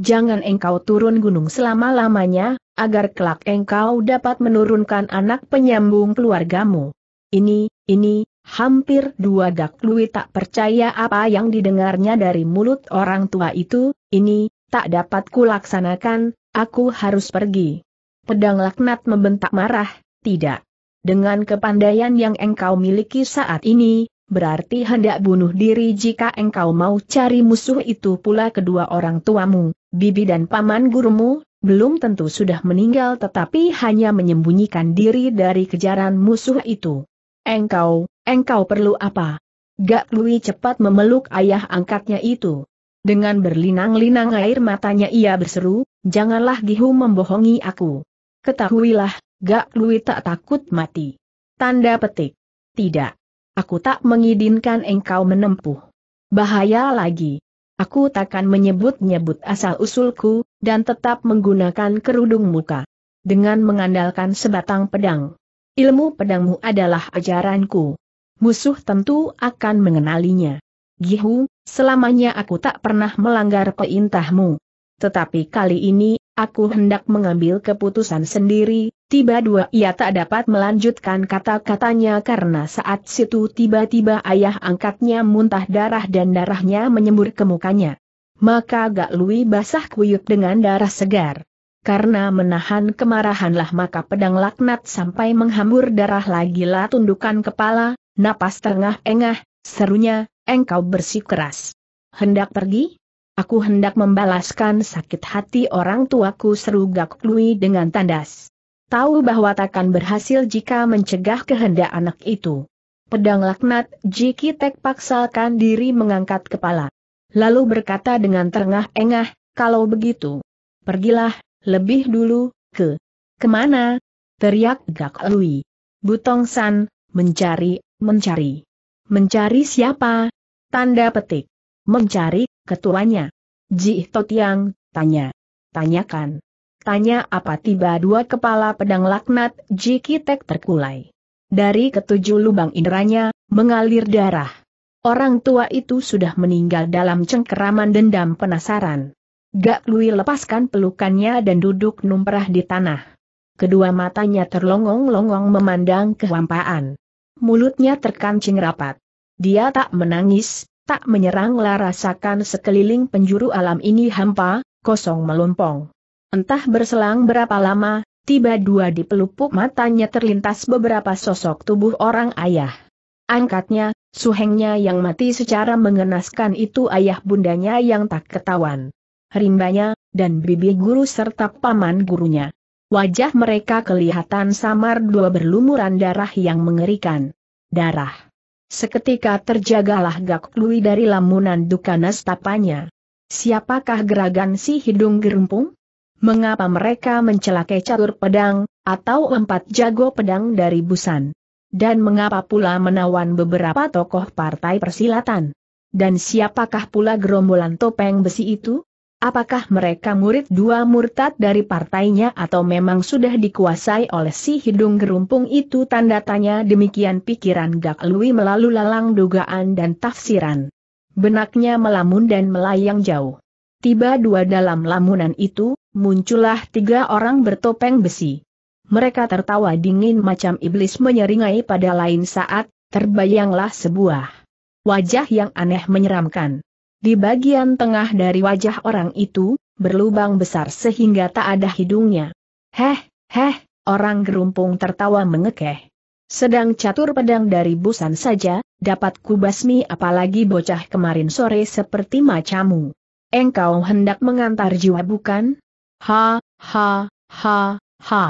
Jangan engkau turun gunung selama-lamanya, agar kelak engkau dapat menurunkan anak penyambung keluargamu. Ini, ini, Hampir dua lui tak percaya apa yang didengarnya dari mulut orang tua itu, ini, tak dapat kulaksanakan, aku harus pergi. Pedang laknat membentak marah, tidak. Dengan kepandaian yang engkau miliki saat ini, berarti hendak bunuh diri jika engkau mau cari musuh itu pula kedua orang tuamu, bibi dan paman gurumu, belum tentu sudah meninggal tetapi hanya menyembunyikan diri dari kejaran musuh itu. Engkau, Engkau perlu apa? Gak Lui cepat memeluk ayah angkatnya itu. Dengan berlinang-linang air matanya ia berseru, janganlah Gihu membohongi aku. Ketahuilah, Gak Lui tak takut mati. Tanda petik. Tidak. Aku tak mengizinkan engkau menempuh. Bahaya lagi. Aku takkan menyebut-nyebut asal-usulku, dan tetap menggunakan kerudung muka. Dengan mengandalkan sebatang pedang. Ilmu pedangmu adalah ajaranku musuh tentu akan mengenalinya. Gihu, selamanya aku tak pernah melanggar perintahmu. Tetapi kali ini, aku hendak mengambil keputusan sendiri, tiba dua ia tak dapat melanjutkan kata-katanya karena saat situ tiba-tiba ayah angkatnya muntah darah dan darahnya menyembur ke mukanya. Maka Gak Lui basah kuyuk dengan darah segar. Karena menahan kemarahanlah maka pedang laknat sampai menghambur darah lagi lah tundukan kepala, Napas tengah engah serunya, engkau bersikeras. Hendak pergi? Aku hendak membalaskan sakit hati orang tuaku seru Gak Lui dengan tandas. Tahu bahwa takkan berhasil jika mencegah kehendak anak itu. Pedang laknat Jiki Tek paksalkan diri mengangkat kepala. Lalu berkata dengan terengah-engah, kalau begitu. Pergilah, lebih dulu, ke. Kemana? Teriak Gak Lui. Butong San, mencari Mencari. Mencari siapa? Tanda petik. Mencari, ketuanya. Ji Totiang, tanya. Tanyakan. Tanya apa tiba dua kepala pedang laknat Ji Kitek terkulai. Dari ketujuh lubang inderanya, mengalir darah. Orang tua itu sudah meninggal dalam cengkeraman dendam penasaran. Gak Lui lepaskan pelukannya dan duduk numperah di tanah. Kedua matanya terlongong-longong memandang kehampaan mulutnya terkancing rapat. Dia tak menangis, tak menyerang rasakan sekeliling penjuru alam ini hampa, kosong melompong. Entah berselang berapa lama, tiba dua di pelupuk matanya terlintas beberapa sosok tubuh orang ayah. Angkatnya, suhengnya yang mati secara mengenaskan itu ayah bundanya yang tak ketahuan. Rimbanya, dan bibi guru serta paman gurunya. Wajah mereka kelihatan samar dua berlumuran darah yang mengerikan. Darah. Seketika terjagalah Gak Lui dari lamunan duka stapanya. Siapakah geragan si hidung gerumpung? Mengapa mereka mencelakai catur pedang, atau empat jago pedang dari Busan? Dan mengapa pula menawan beberapa tokoh partai persilatan? Dan siapakah pula gerombolan topeng besi itu? Apakah mereka murid dua murtad dari partainya atau memang sudah dikuasai oleh si hidung gerumpung itu tanda tanya demikian pikiran Dak Lui melalui lalang dugaan dan tafsiran. Benaknya melamun dan melayang jauh. Tiba dua dalam lamunan itu, muncullah tiga orang bertopeng besi. Mereka tertawa dingin macam iblis menyeringai pada lain saat, terbayanglah sebuah wajah yang aneh menyeramkan. Di bagian tengah dari wajah orang itu, berlubang besar sehingga tak ada hidungnya. Heh, heh, orang gerumpung tertawa mengekeh. Sedang catur pedang dari busan saja, dapat kubasmi apalagi bocah kemarin sore seperti macamu. Engkau hendak mengantar jiwa bukan? Ha, ha, ha, ha.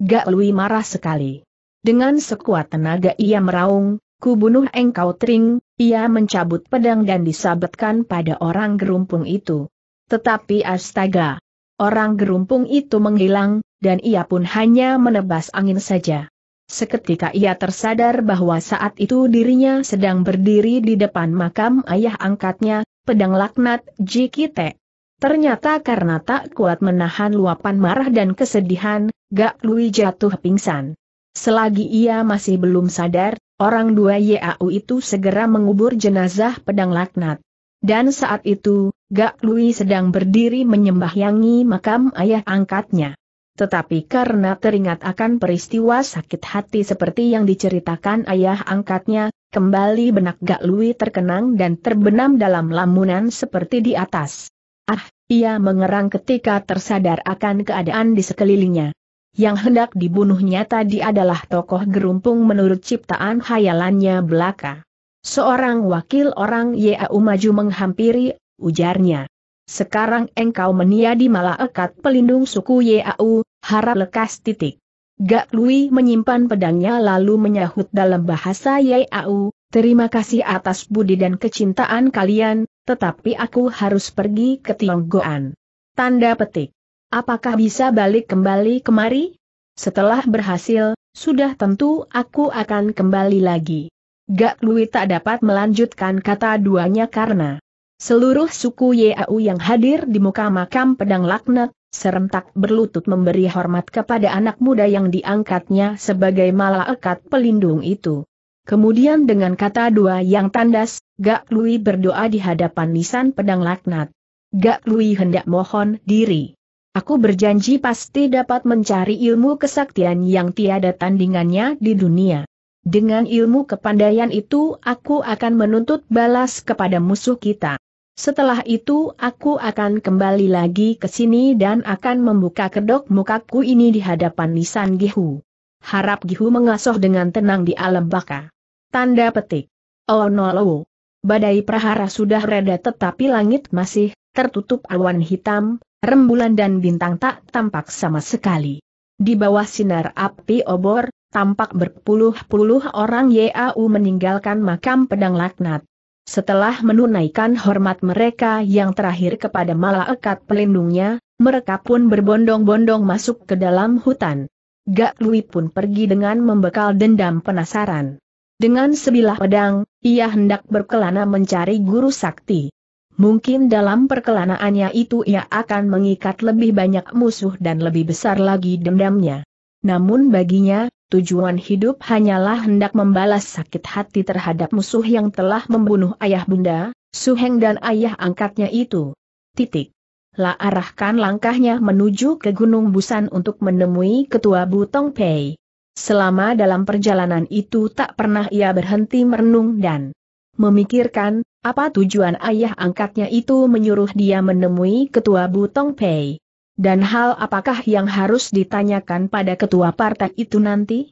Gak Lui marah sekali. Dengan sekuat tenaga ia meraung, Ku bunuh engkau Tring, ia mencabut pedang dan disabetkan pada orang gerumpung itu. Tetapi astaga! Orang gerumpung itu menghilang, dan ia pun hanya menebas angin saja. Seketika ia tersadar bahwa saat itu dirinya sedang berdiri di depan makam ayah angkatnya, pedang laknat Jikite. Ternyata karena tak kuat menahan luapan marah dan kesedihan, Gak Lui jatuh pingsan. Selagi ia masih belum sadar, Orang dua Yau itu segera mengubur jenazah pedang laknat. Dan saat itu, Gak Lui sedang berdiri menyembahyangi makam ayah angkatnya. Tetapi karena teringat akan peristiwa sakit hati seperti yang diceritakan ayah angkatnya, kembali benak Gak Lui terkenang dan terbenam dalam lamunan seperti di atas. Ah, ia mengerang ketika tersadar akan keadaan di sekelilingnya. Yang hendak dibunuhnya tadi adalah tokoh gerumpung menurut ciptaan hayalannya belaka. Seorang wakil orang Yau maju menghampiri, ujarnya. Sekarang engkau meniadi malah ekat pelindung suku Yau, harap lekas titik. Gak Lui menyimpan pedangnya lalu menyahut dalam bahasa Yau, terima kasih atas budi dan kecintaan kalian, tetapi aku harus pergi ke Tionggoan. Tanda petik. Apakah bisa balik kembali kemari? Setelah berhasil, sudah tentu aku akan kembali lagi. Gak Lui tak dapat melanjutkan kata duanya karena seluruh suku Yau yang hadir di muka makam pedang laknat, serentak berlutut memberi hormat kepada anak muda yang diangkatnya sebagai malaikat pelindung itu. Kemudian dengan kata dua yang tandas, Gak Lui berdoa di hadapan nisan pedang laknat. Gak Lui hendak mohon diri. Aku berjanji pasti dapat mencari ilmu kesaktian yang tiada tandingannya di dunia. Dengan ilmu kepandaian itu aku akan menuntut balas kepada musuh kita. Setelah itu aku akan kembali lagi ke sini dan akan membuka kedok mukaku ini di hadapan Nisan Gihu. Harap Gihu mengasuh dengan tenang di alam baka. Tanda petik. Oh no lo. Oh. Badai prahara sudah reda tetapi langit masih tertutup awan hitam, rembulan dan bintang tak tampak sama sekali. Di bawah sinar api obor, tampak berpuluh-puluh orang Yau meninggalkan makam pedang laknat. Setelah menunaikan hormat mereka yang terakhir kepada malaikat pelindungnya, mereka pun berbondong-bondong masuk ke dalam hutan. Gak Lui pun pergi dengan membekal dendam penasaran. Dengan sebilah pedang, ia hendak berkelana mencari guru sakti. Mungkin dalam perkelanaannya itu ia akan mengikat lebih banyak musuh dan lebih besar lagi dendamnya. Namun baginya, tujuan hidup hanyalah hendak membalas sakit hati terhadap musuh yang telah membunuh ayah bunda, Suheng dan ayah angkatnya itu. Titik. La arahkan langkahnya menuju ke Gunung Busan untuk menemui ketua Butong Pei. Selama dalam perjalanan itu tak pernah ia berhenti merenung dan memikirkan, apa tujuan ayah angkatnya itu menyuruh dia menemui ketua Butong Pei. Dan hal apakah yang harus ditanyakan pada ketua partai itu nanti?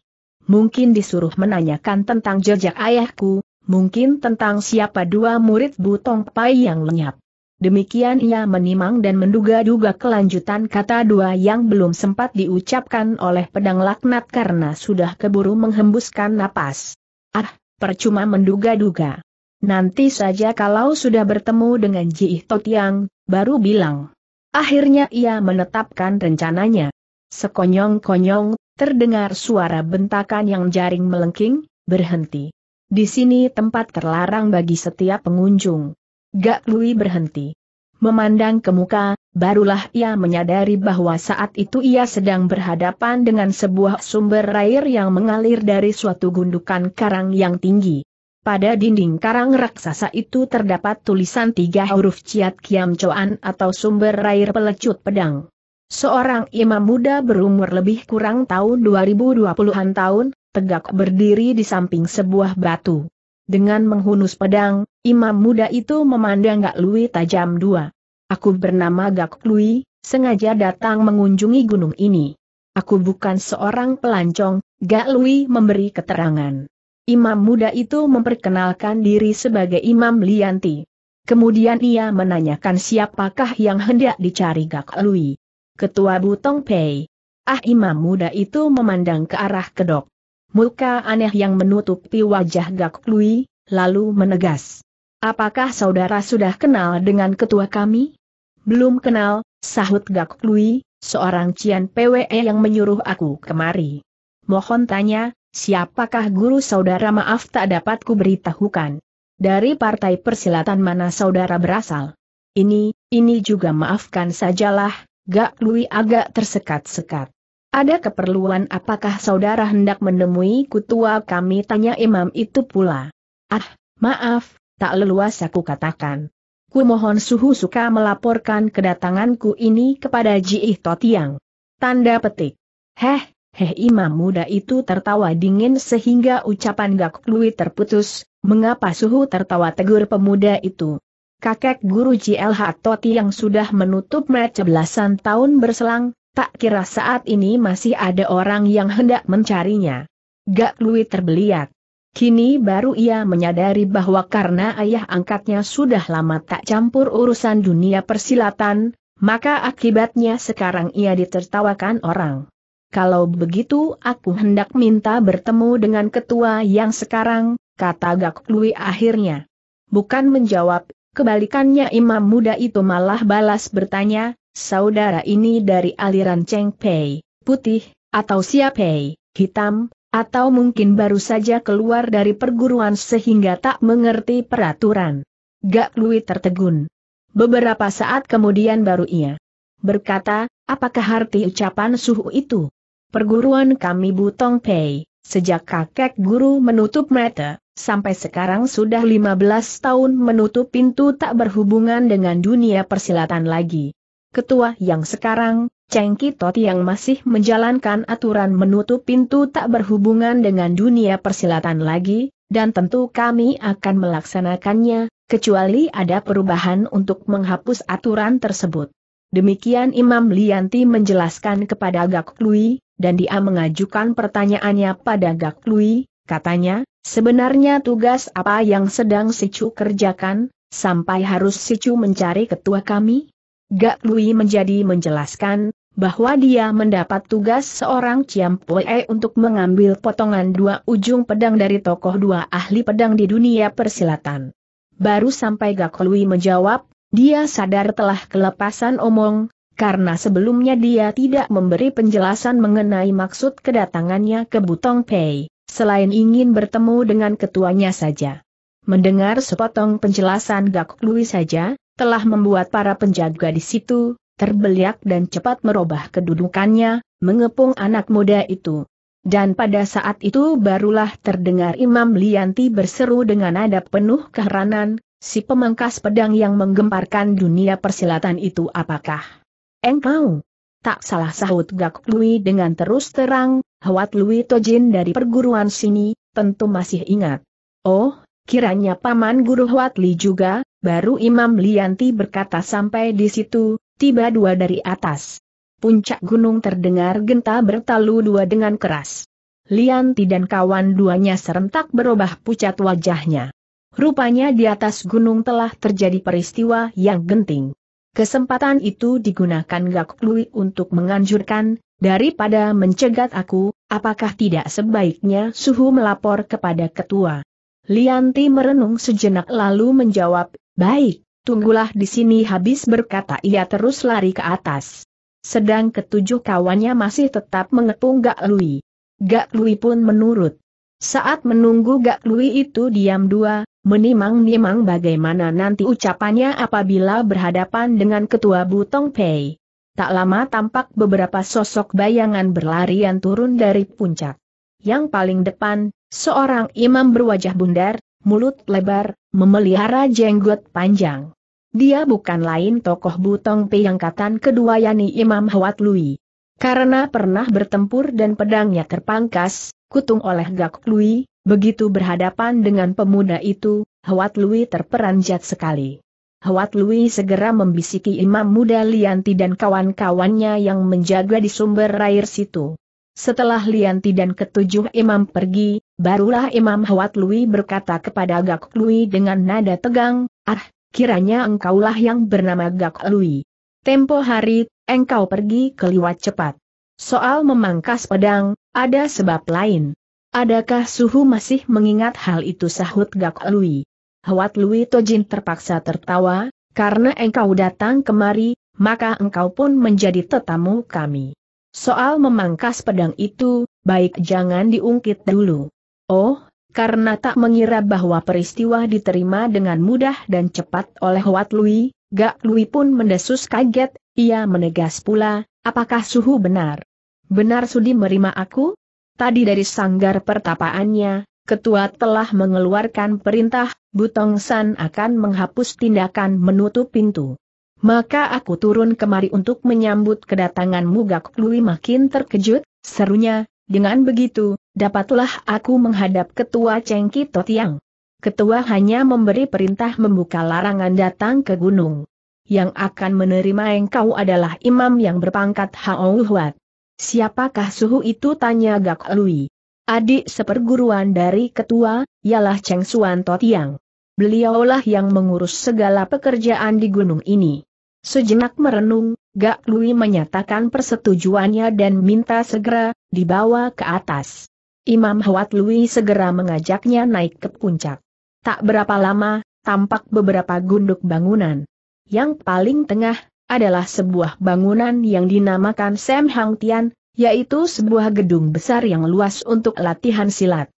Mungkin disuruh menanyakan tentang jejak ayahku, mungkin tentang siapa dua murid Butong Pei yang lenyap. Demikian ia menimang dan menduga-duga kelanjutan kata dua yang belum sempat diucapkan oleh pedang laknat karena sudah keburu menghembuskan napas. Ah, percuma menduga-duga. Nanti saja kalau sudah bertemu dengan Ji Totiang, baru bilang. Akhirnya ia menetapkan rencananya. Sekonyong-konyong, terdengar suara bentakan yang jaring melengking, berhenti. Di sini tempat terlarang bagi setiap pengunjung. Gak Lui berhenti. Memandang ke muka, barulah ia menyadari bahwa saat itu ia sedang berhadapan dengan sebuah sumber air yang mengalir dari suatu gundukan karang yang tinggi. Pada dinding karang raksasa itu terdapat tulisan tiga huruf Ciat Kiam Coan atau sumber air pelecut pedang. Seorang imam muda berumur lebih kurang tahun 2020-an tahun, tegak berdiri di samping sebuah batu. Dengan menghunus pedang, imam muda itu memandang Gak Lui tajam dua. Aku bernama Gak Lui, sengaja datang mengunjungi gunung ini. Aku bukan seorang pelancong, Gak Lui memberi keterangan. Imam muda itu memperkenalkan diri sebagai Imam Lianti. Kemudian ia menanyakan siapakah yang hendak dicari Gak Lui. Ketua Butong Pei. Ah Imam muda itu memandang ke arah kedok. Muka aneh yang menutupi wajah Gak Lui, lalu menegas. Apakah saudara sudah kenal dengan ketua kami? Belum kenal, sahut Gak Lui, seorang Cian PWE yang menyuruh aku kemari. Mohon tanya, Siapakah guru saudara maaf tak dapat ku beritahukan. Dari partai persilatan mana saudara berasal? Ini, ini juga maafkan sajalah, Gak Lui agak tersekat-sekat. Ada keperluan apakah saudara hendak menemui kutua kami tanya imam itu pula. Ah, maaf, tak leluasa ku katakan. Ku mohon suhu suka melaporkan kedatanganku ini kepada Ji Totiang. Tanda petik. Heh, Heh imam muda itu tertawa dingin sehingga ucapan Gak Lui terputus, mengapa suhu tertawa tegur pemuda itu. Kakek guru JLH Toti yang sudah menutup mata belasan tahun berselang, tak kira saat ini masih ada orang yang hendak mencarinya. Gak Lui terbeliak. Kini baru ia menyadari bahwa karena ayah angkatnya sudah lama tak campur urusan dunia persilatan, maka akibatnya sekarang ia ditertawakan orang. Kalau begitu aku hendak minta bertemu dengan ketua yang sekarang, kata Gak Lui akhirnya. Bukan menjawab, kebalikannya imam muda itu malah balas bertanya, saudara ini dari aliran Cheng Pei, putih, atau Siap Pei, hitam, atau mungkin baru saja keluar dari perguruan sehingga tak mengerti peraturan. Gak Lui tertegun. Beberapa saat kemudian baru ia berkata, apakah arti ucapan suhu itu? Perguruan kami Butong Pei, sejak kakek guru menutup mata, sampai sekarang sudah 15 tahun menutup pintu tak berhubungan dengan dunia persilatan lagi. Ketua yang sekarang, Cheng Kitot yang masih menjalankan aturan menutup pintu tak berhubungan dengan dunia persilatan lagi, dan tentu kami akan melaksanakannya, kecuali ada perubahan untuk menghapus aturan tersebut. Demikian Imam Lianti menjelaskan kepada Gak Lui, dan dia mengajukan pertanyaannya pada Gak Lui, katanya, sebenarnya tugas apa yang sedang Sicu kerjakan, sampai harus Sicu mencari ketua kami? Gak Lui menjadi menjelaskan, bahwa dia mendapat tugas seorang Ciampoe untuk mengambil potongan dua ujung pedang dari tokoh dua ahli pedang di dunia persilatan. Baru sampai Gak Lui menjawab, dia sadar telah kelepasan omong, karena sebelumnya dia tidak memberi penjelasan mengenai maksud kedatangannya ke Butong Pei, selain ingin bertemu dengan ketuanya saja. Mendengar sepotong penjelasan Gak Lui saja, telah membuat para penjaga di situ, terbeliak dan cepat merubah kedudukannya, mengepung anak muda itu. Dan pada saat itu barulah terdengar Imam Lianti berseru dengan nada penuh keheranan, si pemangkas pedang yang menggemparkan dunia persilatan itu apakah? Engkau. Tak salah sahut Gak Lui dengan terus terang, Hwat Lui Tojin dari perguruan sini, tentu masih ingat. Oh, kiranya paman guru Hwat Li juga, baru Imam Lianti berkata sampai di situ, tiba dua dari atas. Puncak gunung terdengar genta bertalu dua dengan keras. Lianti dan kawan duanya serentak berubah pucat wajahnya. Rupanya di atas gunung telah terjadi peristiwa yang genting. Kesempatan itu digunakan Gak Lui untuk menganjurkan, daripada mencegat aku, apakah tidak sebaiknya Suhu melapor kepada ketua. Lianti merenung sejenak lalu menjawab, baik, tunggulah di sini habis berkata ia terus lari ke atas. Sedang ketujuh kawannya masih tetap mengepung Gak Lui. Gak Lui pun menurut. Saat menunggu Gak Lui itu diam dua, Menimang-nimang bagaimana nanti ucapannya apabila berhadapan dengan ketua Butong Pei. Tak lama tampak beberapa sosok bayangan berlarian turun dari puncak. Yang paling depan, seorang imam berwajah bundar, mulut lebar, memelihara jenggot panjang. Dia bukan lain tokoh Butong Pei angkatan kedua Yani Imam Hwat Lui. Karena pernah bertempur dan pedangnya terpangkas, kutung oleh Gak Lui, Begitu berhadapan dengan pemuda itu, Hwat Lui terperanjat sekali. Hwat Lui segera membisiki imam muda Lianti dan kawan-kawannya yang menjaga di sumber air situ. Setelah Lianti dan ketujuh imam pergi, barulah Imam Hwat Lui berkata kepada Gak Lui dengan nada tegang, Ah, kiranya engkaulah yang bernama Gak Lui. Tempo hari, engkau pergi keliwat cepat. Soal memangkas pedang, ada sebab lain. Adakah suhu masih mengingat hal itu sahut Gak Lui? Hwat Lui Tojin terpaksa tertawa, karena engkau datang kemari, maka engkau pun menjadi tetamu kami. Soal memangkas pedang itu, baik jangan diungkit dulu. Oh, karena tak mengira bahwa peristiwa diterima dengan mudah dan cepat oleh Hwat Lui, Gak Lui pun mendesus kaget, ia menegas pula, apakah suhu benar? Benar sudi merima aku? Tadi dari sanggar pertapaannya, ketua telah mengeluarkan perintah, Butong San akan menghapus tindakan menutup pintu. Maka aku turun kemari untuk menyambut kedatanganmu Mugak Lui makin terkejut, serunya, dengan begitu, dapatlah aku menghadap ketua Cengki Totiang. Ketua hanya memberi perintah membuka larangan datang ke gunung. Yang akan menerima engkau adalah imam yang berpangkat Hao Huat. Siapakah suhu itu tanya Gak Lui. Adik seperguruan dari ketua, ialah Cheng Suan Totiang. Beliaulah yang mengurus segala pekerjaan di gunung ini. Sejenak merenung, Gak Lui menyatakan persetujuannya dan minta segera, dibawa ke atas. Imam Huat Lui segera mengajaknya naik ke puncak. Tak berapa lama, tampak beberapa gunduk bangunan. Yang paling tengah, adalah sebuah bangunan yang dinamakan Sem Hang Tian, yaitu sebuah gedung besar yang luas untuk latihan silat.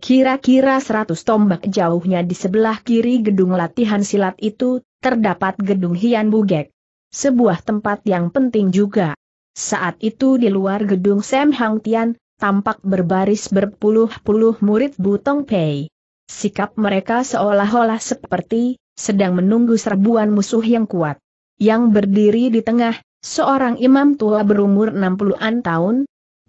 Kira-kira 100 tombak jauhnya di sebelah kiri gedung latihan silat itu, terdapat gedung Hian Bugek. Sebuah tempat yang penting juga. Saat itu di luar gedung Sem Hang Tian, tampak berbaris berpuluh-puluh murid Butong Pei. Sikap mereka seolah-olah seperti sedang menunggu serbuan musuh yang kuat yang berdiri di tengah, seorang imam tua berumur 60-an tahun,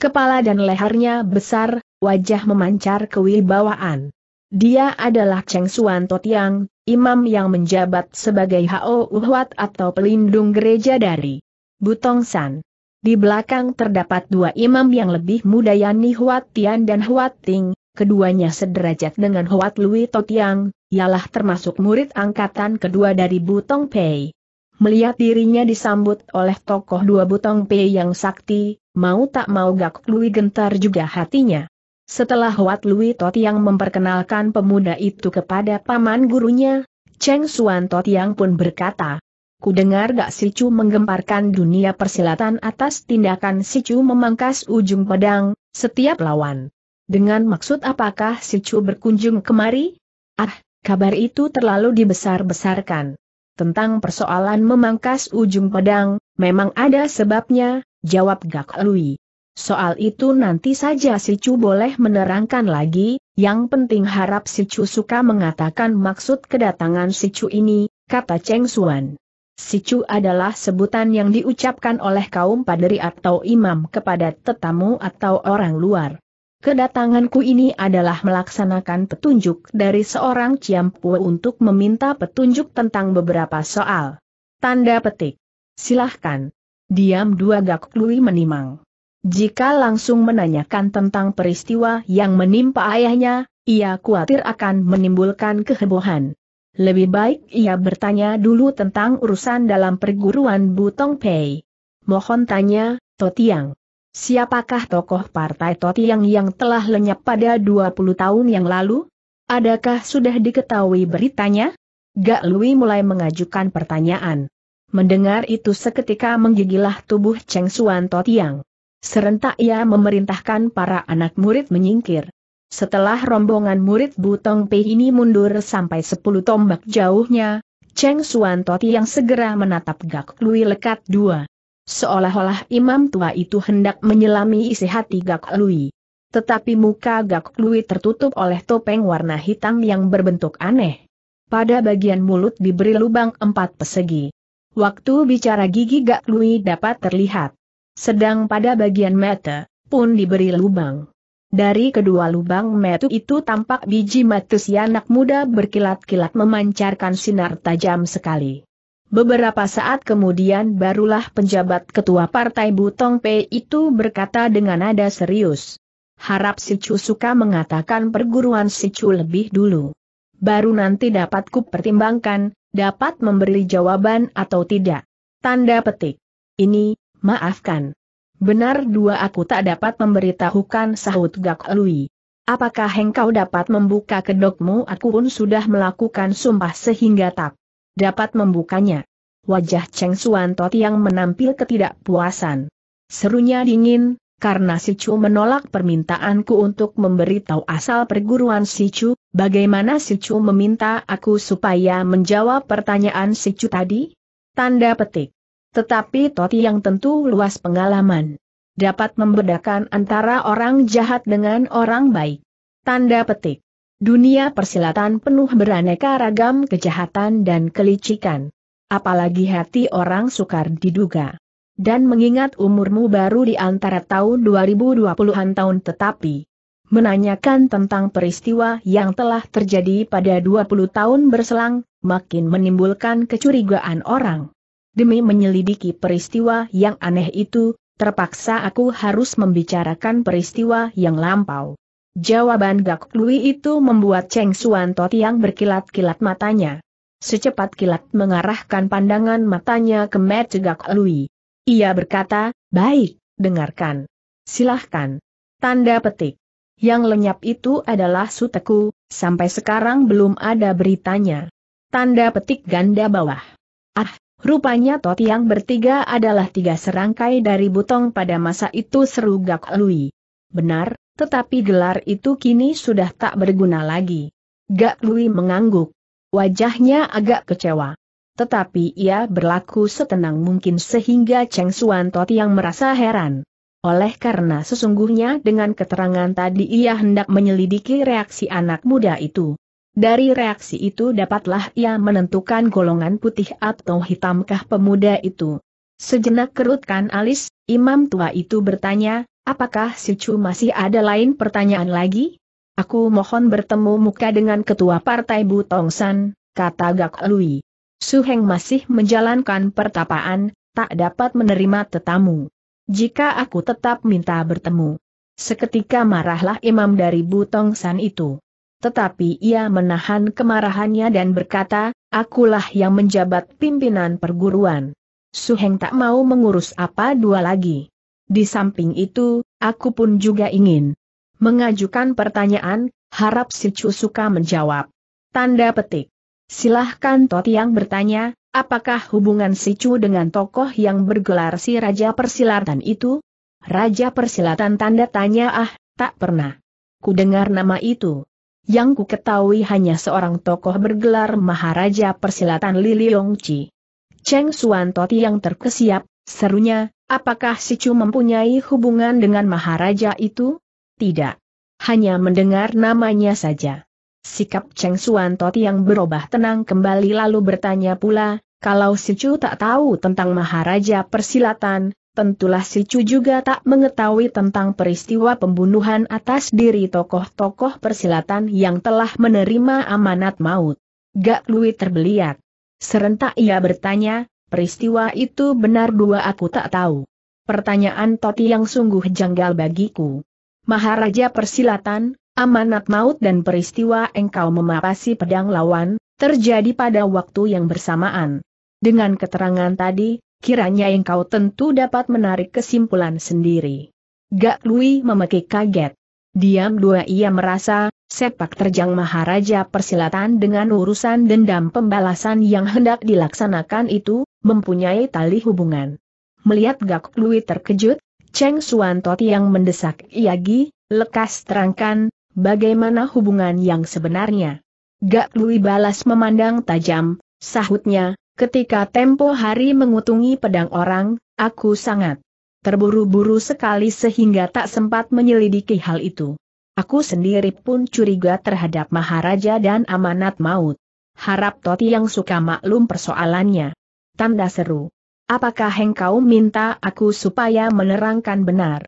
kepala dan lehernya besar, wajah memancar kewibawaan. Dia adalah Cheng Suan Totiang, imam yang menjabat sebagai Hao Uhwat atau pelindung gereja dari Butong San. Di belakang terdapat dua imam yang lebih muda yakni Huat Tian dan Huat Ting, keduanya sederajat dengan Huat Lui Totiang, ialah termasuk murid angkatan kedua dari Butong Pei. Melihat dirinya disambut oleh tokoh dua butong P yang sakti, mau tak mau Gak Lui gentar juga hatinya. Setelah Wat Lui Tot yang memperkenalkan pemuda itu kepada paman gurunya, Cheng Suan Tot yang pun berkata, "Kudengar dengar Gak Chu menggemparkan dunia persilatan atas tindakan Si Chu memangkas ujung pedang, setiap lawan. Dengan maksud apakah Si Chu berkunjung kemari? Ah, kabar itu terlalu dibesar-besarkan. Tentang persoalan memangkas ujung pedang, memang ada sebabnya, jawab Gak Lui. Soal itu nanti saja si Chu boleh menerangkan lagi, yang penting harap si Chu suka mengatakan maksud kedatangan si Chu ini, kata Cheng Suan. Si Chu adalah sebutan yang diucapkan oleh kaum paderi atau imam kepada tetamu atau orang luar. Kedatanganku ini adalah melaksanakan petunjuk dari seorang Ciampu untuk meminta petunjuk tentang beberapa soal. Tanda petik. Silahkan. Diam dua gak lui menimang. Jika langsung menanyakan tentang peristiwa yang menimpa ayahnya, ia khawatir akan menimbulkan kehebohan. Lebih baik ia bertanya dulu tentang urusan dalam perguruan Butong Pei. Mohon tanya, Totiang. Siapakah tokoh partai Totiang yang telah lenyap pada 20 tahun yang lalu? Adakah sudah diketahui beritanya? Gak Lui mulai mengajukan pertanyaan. Mendengar itu seketika menggigilah tubuh Cheng Suan Totiang. Serentak ia memerintahkan para anak murid menyingkir. Setelah rombongan murid Butong Pei ini mundur sampai 10 tombak jauhnya, Cheng Suan Totiang segera menatap Gak Lui lekat dua Seolah-olah imam tua itu hendak menyelami isi hati Gak Lui. Tetapi muka Gak Lui tertutup oleh topeng warna hitam yang berbentuk aneh. Pada bagian mulut diberi lubang empat persegi. Waktu bicara gigi Gak Lui dapat terlihat. Sedang pada bagian mata, pun diberi lubang. Dari kedua lubang metu itu tampak biji mata si anak muda berkilat-kilat memancarkan sinar tajam sekali. Beberapa saat kemudian barulah penjabat ketua partai Butong P itu berkata dengan nada serius. Harap si Chu suka mengatakan perguruan si Chu lebih dulu. Baru nanti dapat kupertimbangkan dapat memberi jawaban atau tidak. Tanda petik. Ini, maafkan. Benar dua aku tak dapat memberitahukan sahut Gak Lui. Apakah engkau dapat membuka kedokmu? Aku pun sudah melakukan sumpah sehingga tak dapat membukanya. Wajah Cheng Tot yang menampil ketidakpuasan. Serunya dingin, karena Si Chu menolak permintaanku untuk memberitahu asal perguruan Si Chu. bagaimana Si Chu meminta aku supaya menjawab pertanyaan Si Chu tadi? Tanda petik. Tetapi Toti yang tentu luas pengalaman. Dapat membedakan antara orang jahat dengan orang baik. Tanda petik. Dunia persilatan penuh beraneka ragam kejahatan dan kelicikan. Apalagi hati orang sukar diduga. Dan mengingat umurmu baru di antara tahun 2020-an tahun tetapi menanyakan tentang peristiwa yang telah terjadi pada 20 tahun berselang, makin menimbulkan kecurigaan orang. Demi menyelidiki peristiwa yang aneh itu, terpaksa aku harus membicarakan peristiwa yang lampau. Jawaban Gak Lui itu membuat Cheng Suan Totiang berkilat-kilat matanya. Secepat kilat mengarahkan pandangan matanya ke Mat Gak Lui. Ia berkata, baik, dengarkan. Silahkan. Tanda petik. Yang lenyap itu adalah Suteku, sampai sekarang belum ada beritanya. Tanda petik ganda bawah. Ah, rupanya Totiang bertiga adalah tiga serangkai dari butong pada masa itu seru Gak Lui. Benar, tetapi gelar itu kini sudah tak berguna lagi. Gak Lui mengangguk. Wajahnya agak kecewa. Tetapi ia berlaku setenang mungkin sehingga Cheng Suan Tot yang merasa heran. Oleh karena sesungguhnya dengan keterangan tadi ia hendak menyelidiki reaksi anak muda itu. Dari reaksi itu dapatlah ia menentukan golongan putih atau hitamkah pemuda itu. Sejenak kerutkan alis, imam tua itu bertanya, Apakah si Chu masih ada lain pertanyaan lagi? Aku mohon bertemu muka dengan ketua partai Bu Tong San, kata Gak Lui. Su Heng masih menjalankan pertapaan, tak dapat menerima tetamu. Jika aku tetap minta bertemu. Seketika marahlah imam dari Bu Tong San itu. Tetapi ia menahan kemarahannya dan berkata, akulah yang menjabat pimpinan perguruan. Su Heng tak mau mengurus apa dua lagi. Di samping itu, aku pun juga ingin mengajukan pertanyaan, harap si Chu suka menjawab. Tanda petik. Silahkan Toti yang bertanya, apakah hubungan si Chu dengan tokoh yang bergelar si Raja Persilatan itu? Raja Persilatan tanda tanya ah, tak pernah. Ku dengar nama itu. Yang ku ketahui hanya seorang tokoh bergelar Maharaja Persilatan Lili Chi. Cheng Suan Toti yang terkesiap, serunya, Apakah Si Chu mempunyai hubungan dengan Maharaja itu? Tidak. Hanya mendengar namanya saja. Sikap Cheng Suan Tot yang berubah tenang kembali lalu bertanya pula, kalau Si Chu tak tahu tentang Maharaja persilatan, tentulah Si Chu juga tak mengetahui tentang peristiwa pembunuhan atas diri tokoh-tokoh persilatan yang telah menerima amanat maut. Gak Lui terbeliat. Serentak ia bertanya, Peristiwa itu benar dua aku tak tahu. Pertanyaan Toti yang sungguh janggal bagiku. Maharaja persilatan, amanat maut dan peristiwa engkau memapasi pedang lawan, terjadi pada waktu yang bersamaan. Dengan keterangan tadi, kiranya engkau tentu dapat menarik kesimpulan sendiri. Gak Lui memekik kaget. Diam dua ia merasa, sepak terjang Maharaja persilatan dengan urusan dendam pembalasan yang hendak dilaksanakan itu, mempunyai tali hubungan. Melihat Gak Lui terkejut, Cheng Suan Toti yang mendesak Iagi, lekas terangkan, bagaimana hubungan yang sebenarnya. Gak Lui balas memandang tajam, sahutnya, ketika tempo hari mengutungi pedang orang, aku sangat terburu-buru sekali sehingga tak sempat menyelidiki hal itu. Aku sendiri pun curiga terhadap Maharaja dan amanat maut. Harap Toti yang suka maklum persoalannya. Tanda seru. Apakah hengkau minta aku supaya menerangkan benar?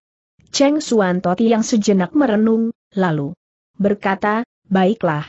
Cheng Suan Toti yang sejenak merenung, lalu berkata, baiklah.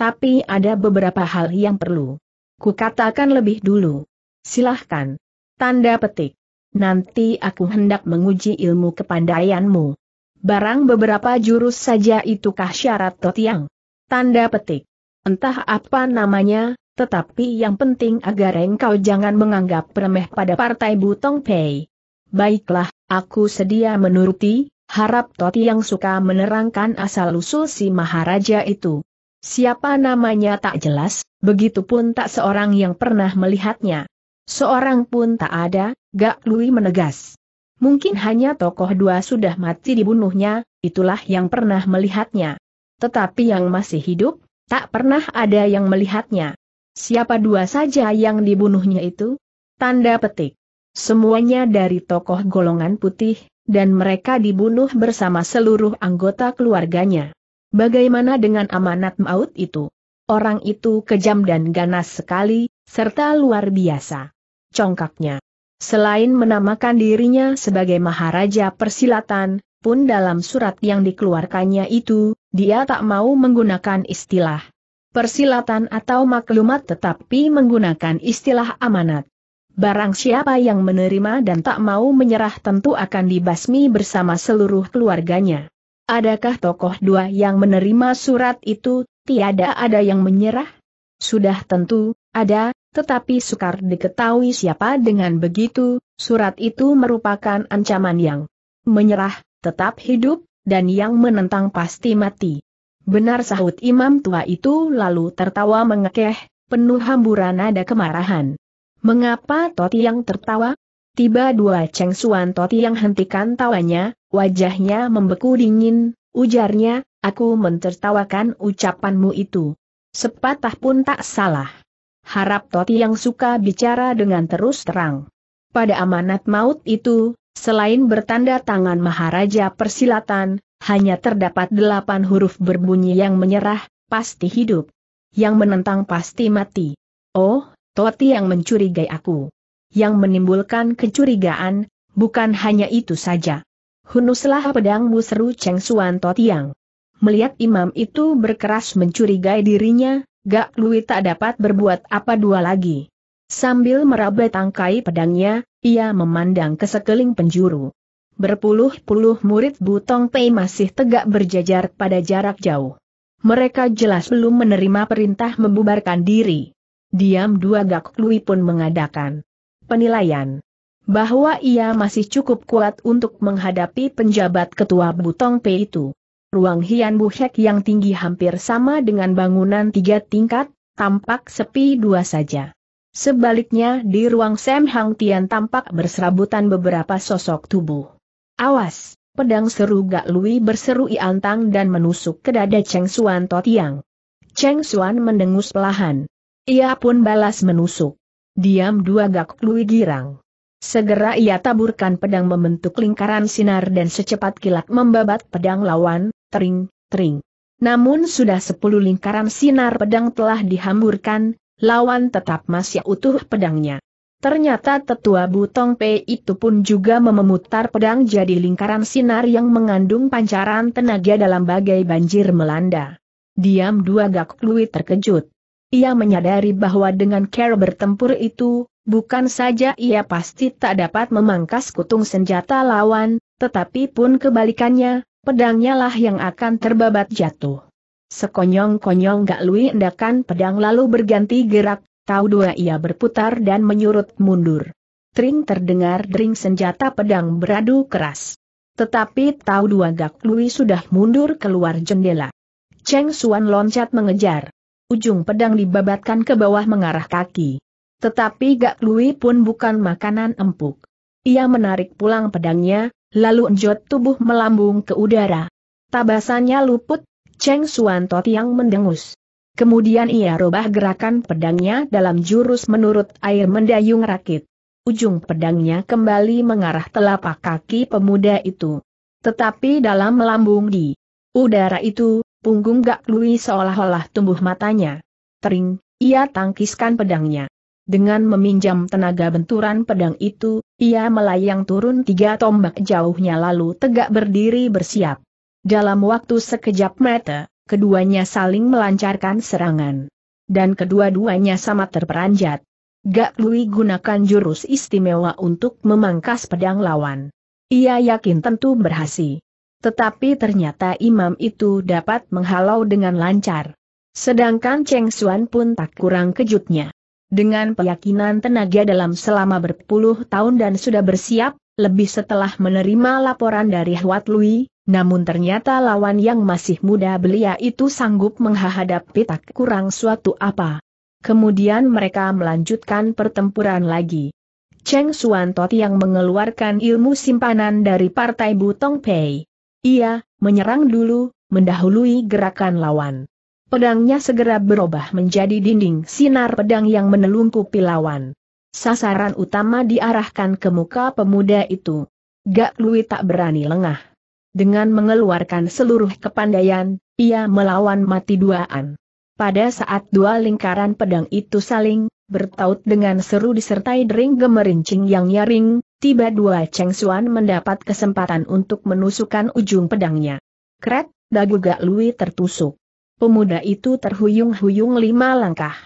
Tapi ada beberapa hal yang perlu. Kukatakan lebih dulu. Silahkan. Tanda petik nanti aku hendak menguji ilmu kepandaianmu. Barang beberapa jurus saja itukah syarat Totiang? Tanda petik. Entah apa namanya, tetapi yang penting agar engkau jangan menganggap remeh pada partai Butong Pei. Baiklah, aku sedia menuruti, harap yang suka menerangkan asal-usul si Maharaja itu. Siapa namanya tak jelas, begitu pun tak seorang yang pernah melihatnya. Seorang pun tak ada, Gak Lui menegas. Mungkin hanya tokoh dua sudah mati dibunuhnya, itulah yang pernah melihatnya. Tetapi yang masih hidup, tak pernah ada yang melihatnya. Siapa dua saja yang dibunuhnya itu? Tanda petik. Semuanya dari tokoh golongan putih, dan mereka dibunuh bersama seluruh anggota keluarganya. Bagaimana dengan amanat maut itu? Orang itu kejam dan ganas sekali, serta luar biasa. Congkaknya. Selain menamakan dirinya sebagai Maharaja Persilatan, pun dalam surat yang dikeluarkannya itu, dia tak mau menggunakan istilah persilatan atau maklumat tetapi menggunakan istilah amanat. Barang siapa yang menerima dan tak mau menyerah tentu akan dibasmi bersama seluruh keluarganya. Adakah tokoh dua yang menerima surat itu, tiada ada yang menyerah? Sudah tentu, ada, tetapi sukar diketahui siapa dengan begitu, surat itu merupakan ancaman yang menyerah, tetap hidup, dan yang menentang pasti mati. Benar sahut imam tua itu lalu tertawa mengekeh, penuh hamburan nada kemarahan. Mengapa Toti yang tertawa? Tiba dua cengsuan Suan Toti yang hentikan tawanya, wajahnya membeku dingin, ujarnya, aku mentertawakan ucapanmu itu. Sepatah pun tak salah harap Toti yang suka bicara dengan terus terang. Pada amanat maut itu, selain bertanda tangan Maharaja Persilatan, hanya terdapat delapan huruf berbunyi yang menyerah, pasti hidup. Yang menentang pasti mati. Oh, Toti yang mencurigai aku. Yang menimbulkan kecurigaan, bukan hanya itu saja. Hunuslah pedangmu seru Cheng Suan yang. Melihat imam itu berkeras mencurigai dirinya, Gak Lui tak dapat berbuat apa dua lagi. Sambil meraba tangkai pedangnya, ia memandang ke sekeliling penjuru. Berpuluh-puluh murid Butong Pei masih tegak berjajar pada jarak jauh. Mereka jelas belum menerima perintah membubarkan diri. Diam dua Gak Lui pun mengadakan penilaian bahwa ia masih cukup kuat untuk menghadapi penjabat ketua Butong Pei itu. Ruang Hian Buhek yang tinggi hampir sama dengan bangunan tiga tingkat, tampak sepi dua saja. Sebaliknya di ruang Sem Hang Tian tampak berserabutan beberapa sosok tubuh. Awas, pedang seru Gak Lui berseru Iantang dan menusuk ke dada Cheng Suan Totiang. Cheng Suan mendengus pelahan. Ia pun balas menusuk. Diam dua Gak Lui girang. Segera ia taburkan pedang membentuk lingkaran sinar dan secepat kilat membabat pedang lawan, tering, tering. Namun sudah sepuluh lingkaran sinar pedang telah dihamburkan, lawan tetap masih utuh pedangnya. Ternyata tetua Butong P itu pun juga memutar pedang jadi lingkaran sinar yang mengandung pancaran tenaga dalam bagai banjir melanda. Diam dua gak klui terkejut. Ia menyadari bahwa dengan care bertempur itu, bukan saja ia pasti tak dapat memangkas kutung senjata lawan, tetapi pun kebalikannya, pedangnya lah yang akan terbabat jatuh. Sekonyong-konyong Gak Lui endakan pedang lalu berganti gerak, tahu dua ia berputar dan menyurut mundur. Tring terdengar dering senjata pedang beradu keras. Tetapi tahu dua Gak Lui sudah mundur keluar jendela. Cheng Suan loncat mengejar. Ujung pedang dibabatkan ke bawah mengarah kaki. Tetapi Gak Lui pun bukan makanan empuk. Ia menarik pulang pedangnya, lalu enjot tubuh melambung ke udara. Tabasannya luput, Cheng Tot yang mendengus. Kemudian ia rubah gerakan pedangnya dalam jurus menurut air mendayung rakit. Ujung pedangnya kembali mengarah telapak kaki pemuda itu. Tetapi dalam melambung di udara itu, punggung Gak Lui seolah-olah tumbuh matanya. Tering, ia tangkiskan pedangnya. Dengan meminjam tenaga benturan pedang itu, ia melayang turun tiga tombak jauhnya lalu tegak berdiri bersiap. Dalam waktu sekejap mata, keduanya saling melancarkan serangan. Dan kedua-duanya sama terperanjat. Gak Lui gunakan jurus istimewa untuk memangkas pedang lawan. Ia yakin tentu berhasil. Tetapi ternyata imam itu dapat menghalau dengan lancar. Sedangkan Cheng Xuan pun tak kurang kejutnya. Dengan keyakinan tenaga dalam selama berpuluh tahun dan sudah bersiap, lebih setelah menerima laporan dari Huat Lui, namun ternyata lawan yang masih muda belia itu sanggup menghadapi tak kurang suatu apa. Kemudian mereka melanjutkan pertempuran lagi. Cheng Suan Tot yang mengeluarkan ilmu simpanan dari partai Butong Pei. Ia, menyerang dulu, mendahului gerakan lawan. Pedangnya segera berubah menjadi dinding sinar pedang yang menelungkupi lawan. Sasaran utama diarahkan ke muka pemuda itu. Gak Lui tak berani lengah. Dengan mengeluarkan seluruh kepandaian, ia melawan mati duaan. Pada saat dua lingkaran pedang itu saling bertaut dengan seru disertai dering gemerincing yang nyaring, tiba dua Cheng Xuan mendapat kesempatan untuk menusukkan ujung pedangnya. Kret, dagu Gak Lui tertusuk. Pemuda itu terhuyung-huyung lima langkah.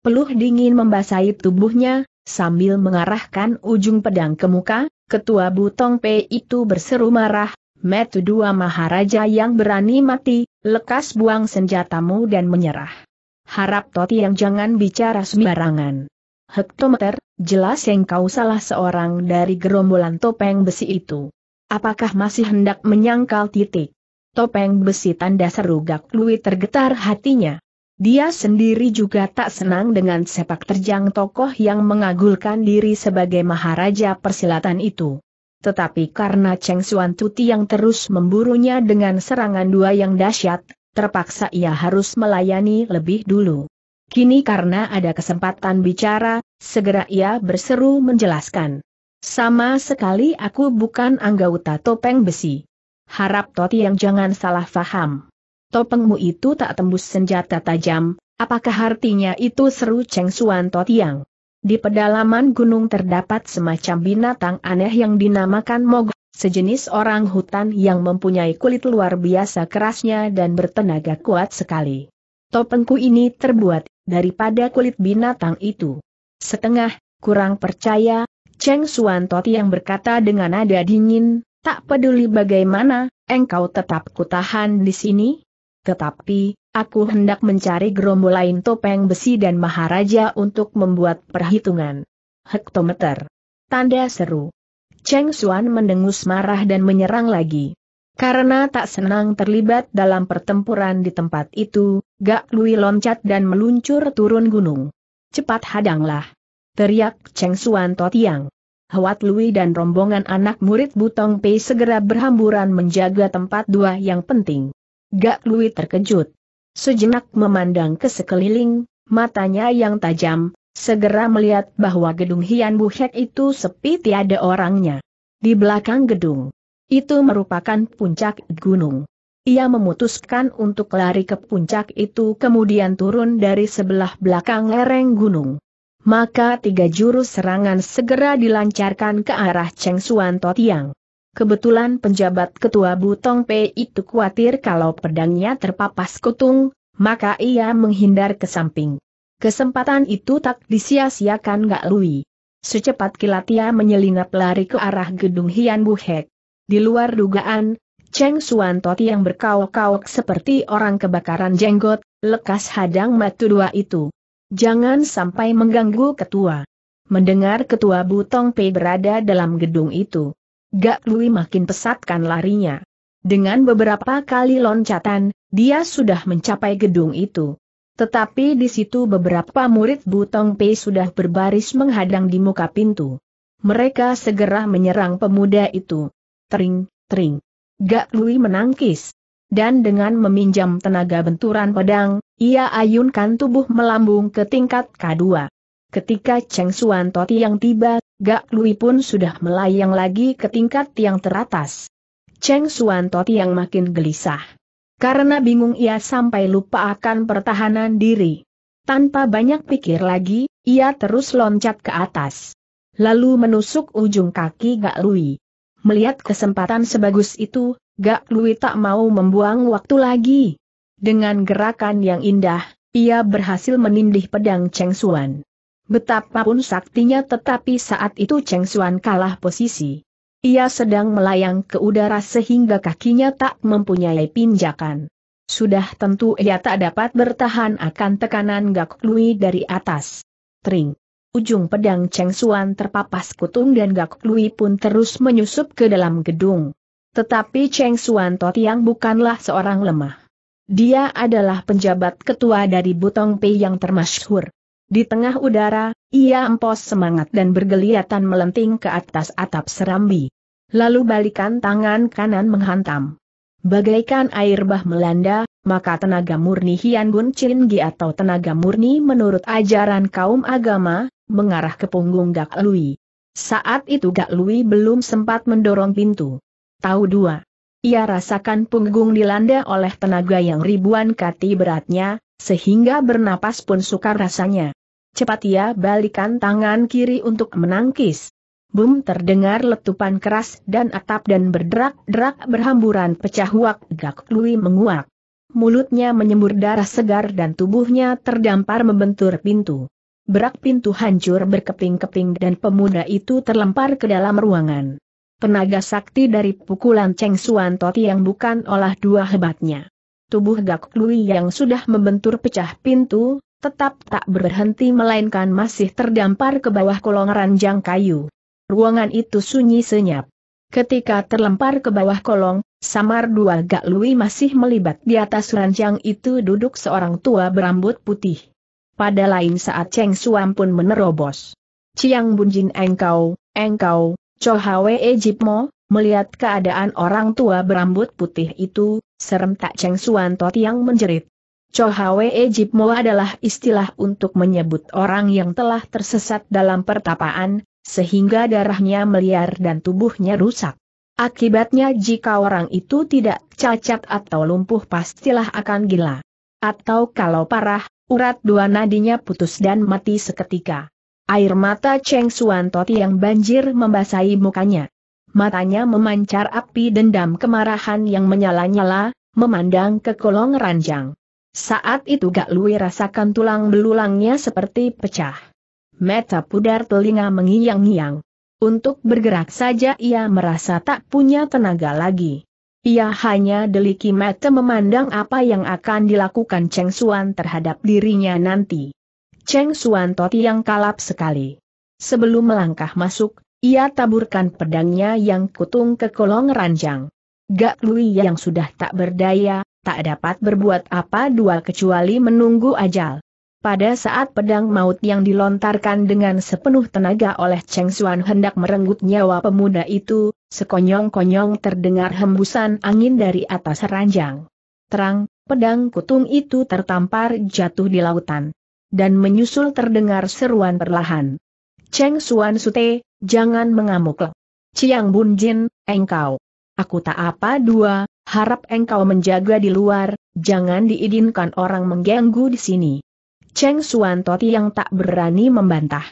Peluh dingin membasahi tubuhnya, sambil mengarahkan ujung pedang ke muka, ketua Butong P itu berseru marah, Metu dua maharaja yang berani mati, lekas buang senjatamu dan menyerah. Harap Toti yang jangan bicara sembarangan. Hektometer, jelas yang kau salah seorang dari gerombolan topeng besi itu. Apakah masih hendak menyangkal titik? topeng besi tanda seru Gak Lui tergetar hatinya. Dia sendiri juga tak senang dengan sepak terjang tokoh yang mengagulkan diri sebagai maharaja persilatan itu. Tetapi karena Cheng Xuan Tuti yang terus memburunya dengan serangan dua yang dahsyat, terpaksa ia harus melayani lebih dulu. Kini karena ada kesempatan bicara, segera ia berseru menjelaskan. Sama sekali aku bukan anggota topeng besi harap Toti yang jangan salah faham. Topengmu itu tak tembus senjata tajam, apakah artinya itu seru Cheng Suan Totiang? Di pedalaman gunung terdapat semacam binatang aneh yang dinamakan mog, sejenis orang hutan yang mempunyai kulit luar biasa kerasnya dan bertenaga kuat sekali. Topengku ini terbuat daripada kulit binatang itu. Setengah, kurang percaya, Cheng Suan Toti yang berkata dengan nada dingin, Tak peduli bagaimana, engkau tetap kutahan di sini. Tetapi, aku hendak mencari gerombolan topeng besi dan maharaja untuk membuat perhitungan. Hektometer. Tanda seru. Cheng Xuan mendengus marah dan menyerang lagi. Karena tak senang terlibat dalam pertempuran di tempat itu, Gak Lui loncat dan meluncur turun gunung. Cepat hadanglah. Teriak Cheng Xuan Totiang. Hwat Lui dan rombongan anak murid Butong Pei segera berhamburan menjaga tempat dua yang penting. Gak Lui terkejut. Sejenak memandang ke sekeliling, matanya yang tajam, segera melihat bahwa gedung Hian Buhek itu sepi tiada orangnya. Di belakang gedung. Itu merupakan puncak gunung. Ia memutuskan untuk lari ke puncak itu kemudian turun dari sebelah belakang lereng gunung maka tiga jurus serangan segera dilancarkan ke arah Cheng Suan Totiang. Kebetulan penjabat ketua Butong P itu khawatir kalau pedangnya terpapas kutung, maka ia menghindar ke samping. Kesempatan itu tak disia-siakan Gak Lui. Secepat kilat ia menyelinap lari ke arah gedung Hian Buhek. Di luar dugaan, Cheng Suan Toti yang berkauk-kauk seperti orang kebakaran jenggot, lekas hadang matu dua itu. Jangan sampai mengganggu ketua. Mendengar ketua Butong Pei berada dalam gedung itu, Gak Lui makin pesatkan larinya. Dengan beberapa kali loncatan, dia sudah mencapai gedung itu. Tetapi di situ beberapa murid Butong Pei sudah berbaris menghadang di muka pintu. Mereka segera menyerang pemuda itu. Tering, tering. Gak Lui menangkis. Dan dengan meminjam tenaga benturan pedang, ia ayunkan tubuh melambung ke tingkat K2. Ketika Cheng Suan Toti yang tiba, Gak Lui pun sudah melayang lagi ke tingkat yang teratas. Cheng Suan Toti yang makin gelisah. Karena bingung ia sampai lupa akan pertahanan diri. Tanpa banyak pikir lagi, ia terus loncat ke atas. Lalu menusuk ujung kaki Gak Lui. Melihat kesempatan sebagus itu, Gak Lui tak mau membuang waktu lagi. Dengan gerakan yang indah, ia berhasil menindih pedang Cheng Suan. Betapapun saktinya tetapi saat itu Cheng Suan kalah posisi. Ia sedang melayang ke udara sehingga kakinya tak mempunyai pinjakan. Sudah tentu ia tak dapat bertahan akan tekanan Gak Lui dari atas. Tring. Ujung pedang Cheng Suan terpapas kutung dan Gak Lui pun terus menyusup ke dalam gedung. Tetapi Cheng Suan Totiang bukanlah seorang lemah. Dia adalah penjabat ketua dari Butong Pei yang termasyhur. Di tengah udara, ia empos semangat dan bergeliatan melenting ke atas atap serambi. Lalu balikan tangan kanan menghantam. Bagaikan air bah melanda, maka tenaga murni Hian Bun Chin Gi atau tenaga murni menurut ajaran kaum agama, mengarah ke punggung Gak Lui. Saat itu Gak Lui belum sempat mendorong pintu. Tahu dua. Ia rasakan punggung dilanda oleh tenaga yang ribuan kati beratnya, sehingga bernapas pun sukar rasanya. Cepat ia balikan tangan kiri untuk menangkis. Bum terdengar letupan keras dan atap dan berderak-derak berhamburan pecah huak gak lui menguak. Mulutnya menyembur darah segar dan tubuhnya terdampar membentur pintu. Berak pintu hancur berkeping-keping dan pemuda itu terlempar ke dalam ruangan. Penaga sakti dari pukulan Cheng Suan Toti yang bukan olah dua hebatnya. Tubuh Gak Lui yang sudah membentur pecah pintu, tetap tak berhenti melainkan masih terdampar ke bawah kolong ranjang kayu. Ruangan itu sunyi senyap. Ketika terlempar ke bawah kolong, samar dua Gak Lui masih melibat di atas ranjang itu duduk seorang tua berambut putih. Pada lain saat Cheng Suam pun menerobos. Ciang Bunjin engkau, engkau, Chohawe Ejipmo, melihat keadaan orang tua berambut putih itu, serem tak Cheng Suan Tot yang menjerit. Chohawe Ejipmo adalah istilah untuk menyebut orang yang telah tersesat dalam pertapaan, sehingga darahnya meliar dan tubuhnya rusak. Akibatnya jika orang itu tidak cacat atau lumpuh pastilah akan gila. Atau kalau parah, urat dua nadinya putus dan mati seketika. Air mata Cheng Suan Toti yang banjir membasahi mukanya. Matanya memancar api dendam kemarahan yang menyala-nyala, memandang ke kolong ranjang. Saat itu Gak Lui rasakan tulang belulangnya seperti pecah. Meta pudar telinga mengiang iang Untuk bergerak saja ia merasa tak punya tenaga lagi. Ia hanya deliki mata memandang apa yang akan dilakukan Cheng Suan terhadap dirinya nanti. Cheng Suan yang kalap sekali. Sebelum melangkah masuk, ia taburkan pedangnya yang kutung ke kolong ranjang. Gak Lui yang sudah tak berdaya, tak dapat berbuat apa dua kecuali menunggu ajal. Pada saat pedang maut yang dilontarkan dengan sepenuh tenaga oleh Cheng Suan hendak merenggut nyawa pemuda itu, sekonyong-konyong terdengar hembusan angin dari atas ranjang. Terang, pedang kutung itu tertampar jatuh di lautan dan menyusul terdengar seruan perlahan. Cheng Suan Sute, jangan mengamuk. Ciang Bun Jin, engkau. Aku tak apa dua, harap engkau menjaga di luar, jangan diizinkan orang mengganggu di sini. Cheng Suan Toti yang tak berani membantah.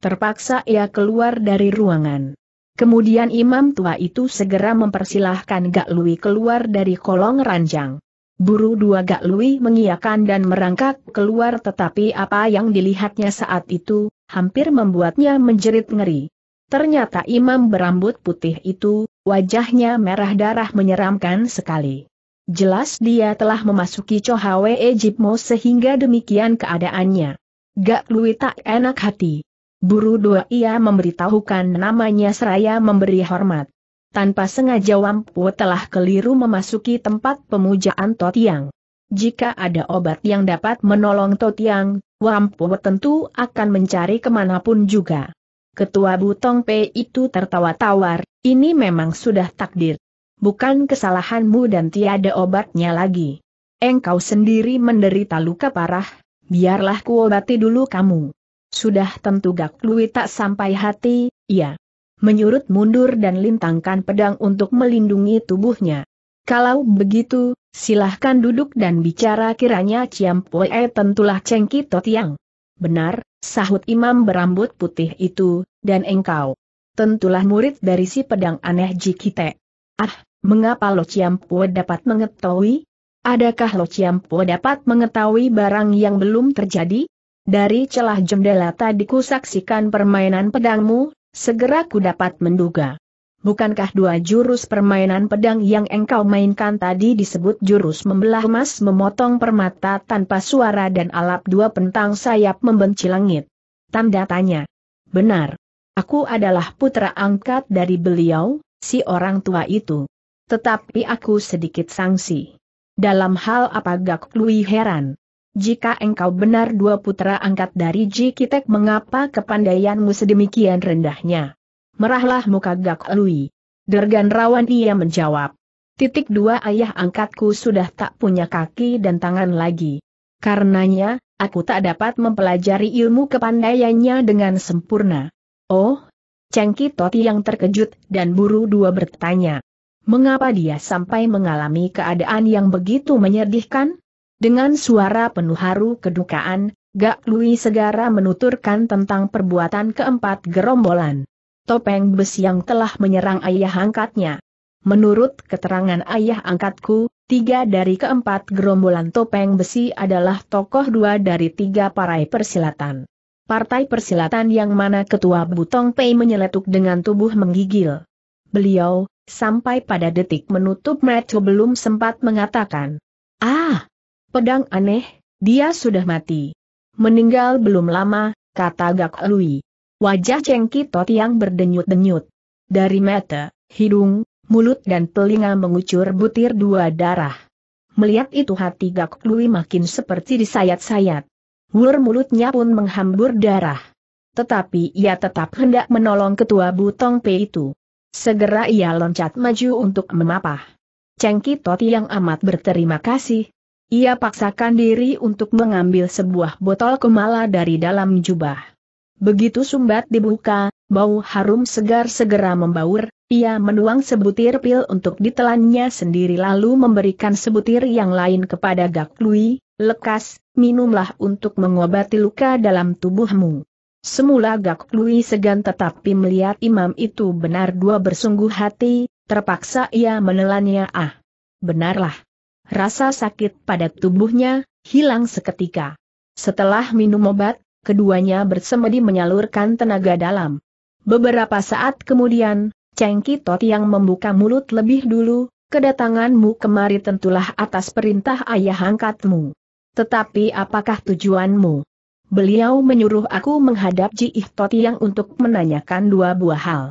Terpaksa ia keluar dari ruangan. Kemudian imam tua itu segera mempersilahkan Gak Lui keluar dari kolong ranjang. Buru dua gak lui mengiakan dan merangkak keluar tetapi apa yang dilihatnya saat itu, hampir membuatnya menjerit ngeri. Ternyata imam berambut putih itu, wajahnya merah darah menyeramkan sekali. Jelas dia telah memasuki Chohawe Ejipmo sehingga demikian keadaannya. Gak lui tak enak hati. Buru dua ia memberitahukan namanya seraya memberi hormat. Tanpa sengaja Wampu telah keliru memasuki tempat pemujaan Totiang. Jika ada obat yang dapat menolong Totiang, Wampu tentu akan mencari kemanapun juga. Ketua Butong P itu tertawa tawar, ini memang sudah takdir. Bukan kesalahanmu dan tiada obatnya lagi. Engkau sendiri menderita luka parah, biarlah kuobati dulu kamu. Sudah tentu Gak Lui tak sampai hati, ya menyurut mundur dan lintangkan pedang untuk melindungi tubuhnya. Kalau begitu, silahkan duduk dan bicara kiranya Ciam Poe tentulah cengki totiang. Benar, sahut imam berambut putih itu, dan engkau. Tentulah murid dari si pedang aneh Jikite. Ah, mengapa Lo Ciam Poe dapat mengetahui? Adakah Lo Ciam Poe dapat mengetahui barang yang belum terjadi? Dari celah jendela tadi kusaksikan permainan pedangmu, Segera ku dapat menduga. Bukankah dua jurus permainan pedang yang engkau mainkan tadi disebut jurus membelah emas memotong permata tanpa suara dan alap dua pentang sayap membenci langit? Tanda tanya. Benar. Aku adalah putra angkat dari beliau, si orang tua itu. Tetapi aku sedikit sangsi. Dalam hal apa Gak Lui heran? jika engkau benar dua putra angkat dari Jikitek mengapa kepandaianmu sedemikian rendahnya? Merahlah muka Gak Lui. Dergan rawan ia menjawab. Titik dua ayah angkatku sudah tak punya kaki dan tangan lagi. Karenanya, aku tak dapat mempelajari ilmu kepandaiannya dengan sempurna. Oh, Cengki Toti yang terkejut dan buru dua bertanya. Mengapa dia sampai mengalami keadaan yang begitu menyedihkan? Dengan suara penuh haru kedukaan, Gak Lui segera menuturkan tentang perbuatan keempat gerombolan. Topeng besi yang telah menyerang ayah angkatnya. Menurut keterangan ayah angkatku, tiga dari keempat gerombolan topeng besi adalah tokoh dua dari tiga parai persilatan. Partai persilatan yang mana ketua Butong Pei menyeletuk dengan tubuh menggigil. Beliau, sampai pada detik menutup mata belum sempat mengatakan. Ah! pedang aneh, dia sudah mati. Meninggal belum lama, kata Gak Lui. Wajah Cheng Kitot yang berdenyut-denyut. Dari mata, hidung, mulut dan telinga mengucur butir dua darah. Melihat itu hati Gak Lui makin seperti disayat-sayat. Wur mulutnya pun menghambur darah. Tetapi ia tetap hendak menolong ketua Butong P itu. Segera ia loncat maju untuk memapah. Cengki Toti yang amat berterima kasih, ia paksakan diri untuk mengambil sebuah botol kemala dari dalam jubah. Begitu sumbat dibuka, bau harum segar segera membaur, ia menuang sebutir pil untuk ditelannya sendiri lalu memberikan sebutir yang lain kepada Gak Lui, lekas, minumlah untuk mengobati luka dalam tubuhmu. Semula Gak Lui segan tetapi melihat imam itu benar dua bersungguh hati, terpaksa ia menelannya ah. Benarlah. Rasa sakit pada tubuhnya, hilang seketika. Setelah minum obat, keduanya bersemedi menyalurkan tenaga dalam. Beberapa saat kemudian, Cheng Kitot yang membuka mulut lebih dulu, kedatanganmu kemari tentulah atas perintah ayah angkatmu. Tetapi apakah tujuanmu? Beliau menyuruh aku menghadap Ji Tot yang untuk menanyakan dua buah hal.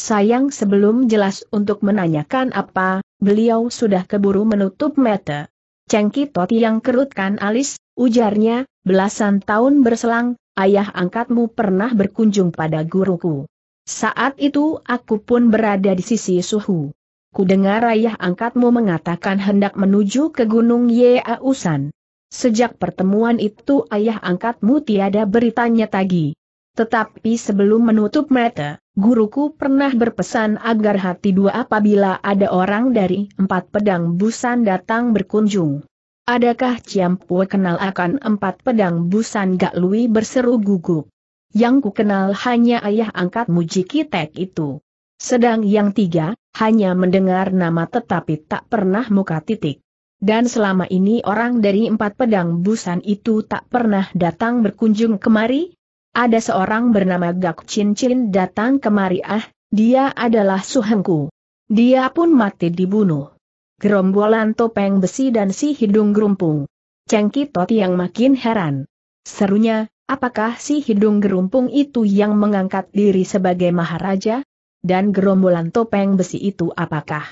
Sayang sebelum jelas untuk menanyakan apa, beliau sudah keburu menutup mata. Cengki Toti yang kerutkan alis, ujarnya, belasan tahun berselang, ayah angkatmu pernah berkunjung pada guruku. Saat itu aku pun berada di sisi suhu. Ku dengar ayah angkatmu mengatakan hendak menuju ke Gunung Yeausan. Sejak pertemuan itu ayah angkatmu tiada beritanya lagi. Tetapi sebelum menutup mata, guruku pernah berpesan agar hati dua apabila ada orang dari empat pedang busan datang berkunjung. Adakah Po kenal akan empat pedang busan Gak Lui berseru gugup? Yang ku kenal hanya ayah angkat Muji Jikitek itu. Sedang yang tiga, hanya mendengar nama tetapi tak pernah muka titik. Dan selama ini orang dari empat pedang busan itu tak pernah datang berkunjung kemari, ada seorang bernama Gak Chin Chin datang kemari ah, dia adalah Suhengku. Dia pun mati dibunuh. Gerombolan topeng besi dan si hidung gerumpung. Cengki Kitot yang makin heran. Serunya, apakah si hidung gerumpung itu yang mengangkat diri sebagai maharaja? Dan gerombolan topeng besi itu apakah?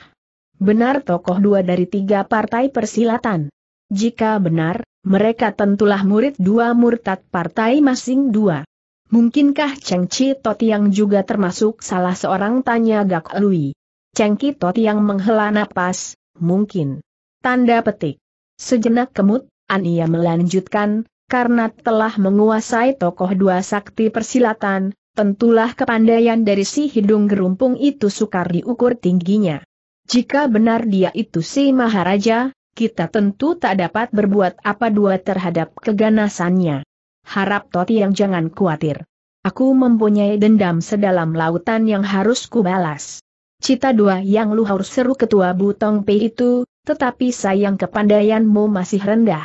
Benar tokoh dua dari tiga partai persilatan. Jika benar, mereka tentulah murid dua murtad partai masing dua. Mungkinkah Cheng Chi Totiang juga termasuk salah seorang tanya Gak Lui? Cheng Chi Totiang menghela napas, mungkin. Tanda petik. Sejenak kemut, Ania melanjutkan, karena telah menguasai tokoh dua sakti persilatan, tentulah kepandaian dari si hidung gerumpung itu sukar diukur tingginya. Jika benar dia itu si Maharaja, kita tentu tak dapat berbuat apa-dua terhadap keganasannya harap yang jangan khawatir. Aku mempunyai dendam sedalam lautan yang harus kubalas. Cita dua yang luhur seru ketua Butong Pei itu, tetapi sayang kepandaianmu masih rendah.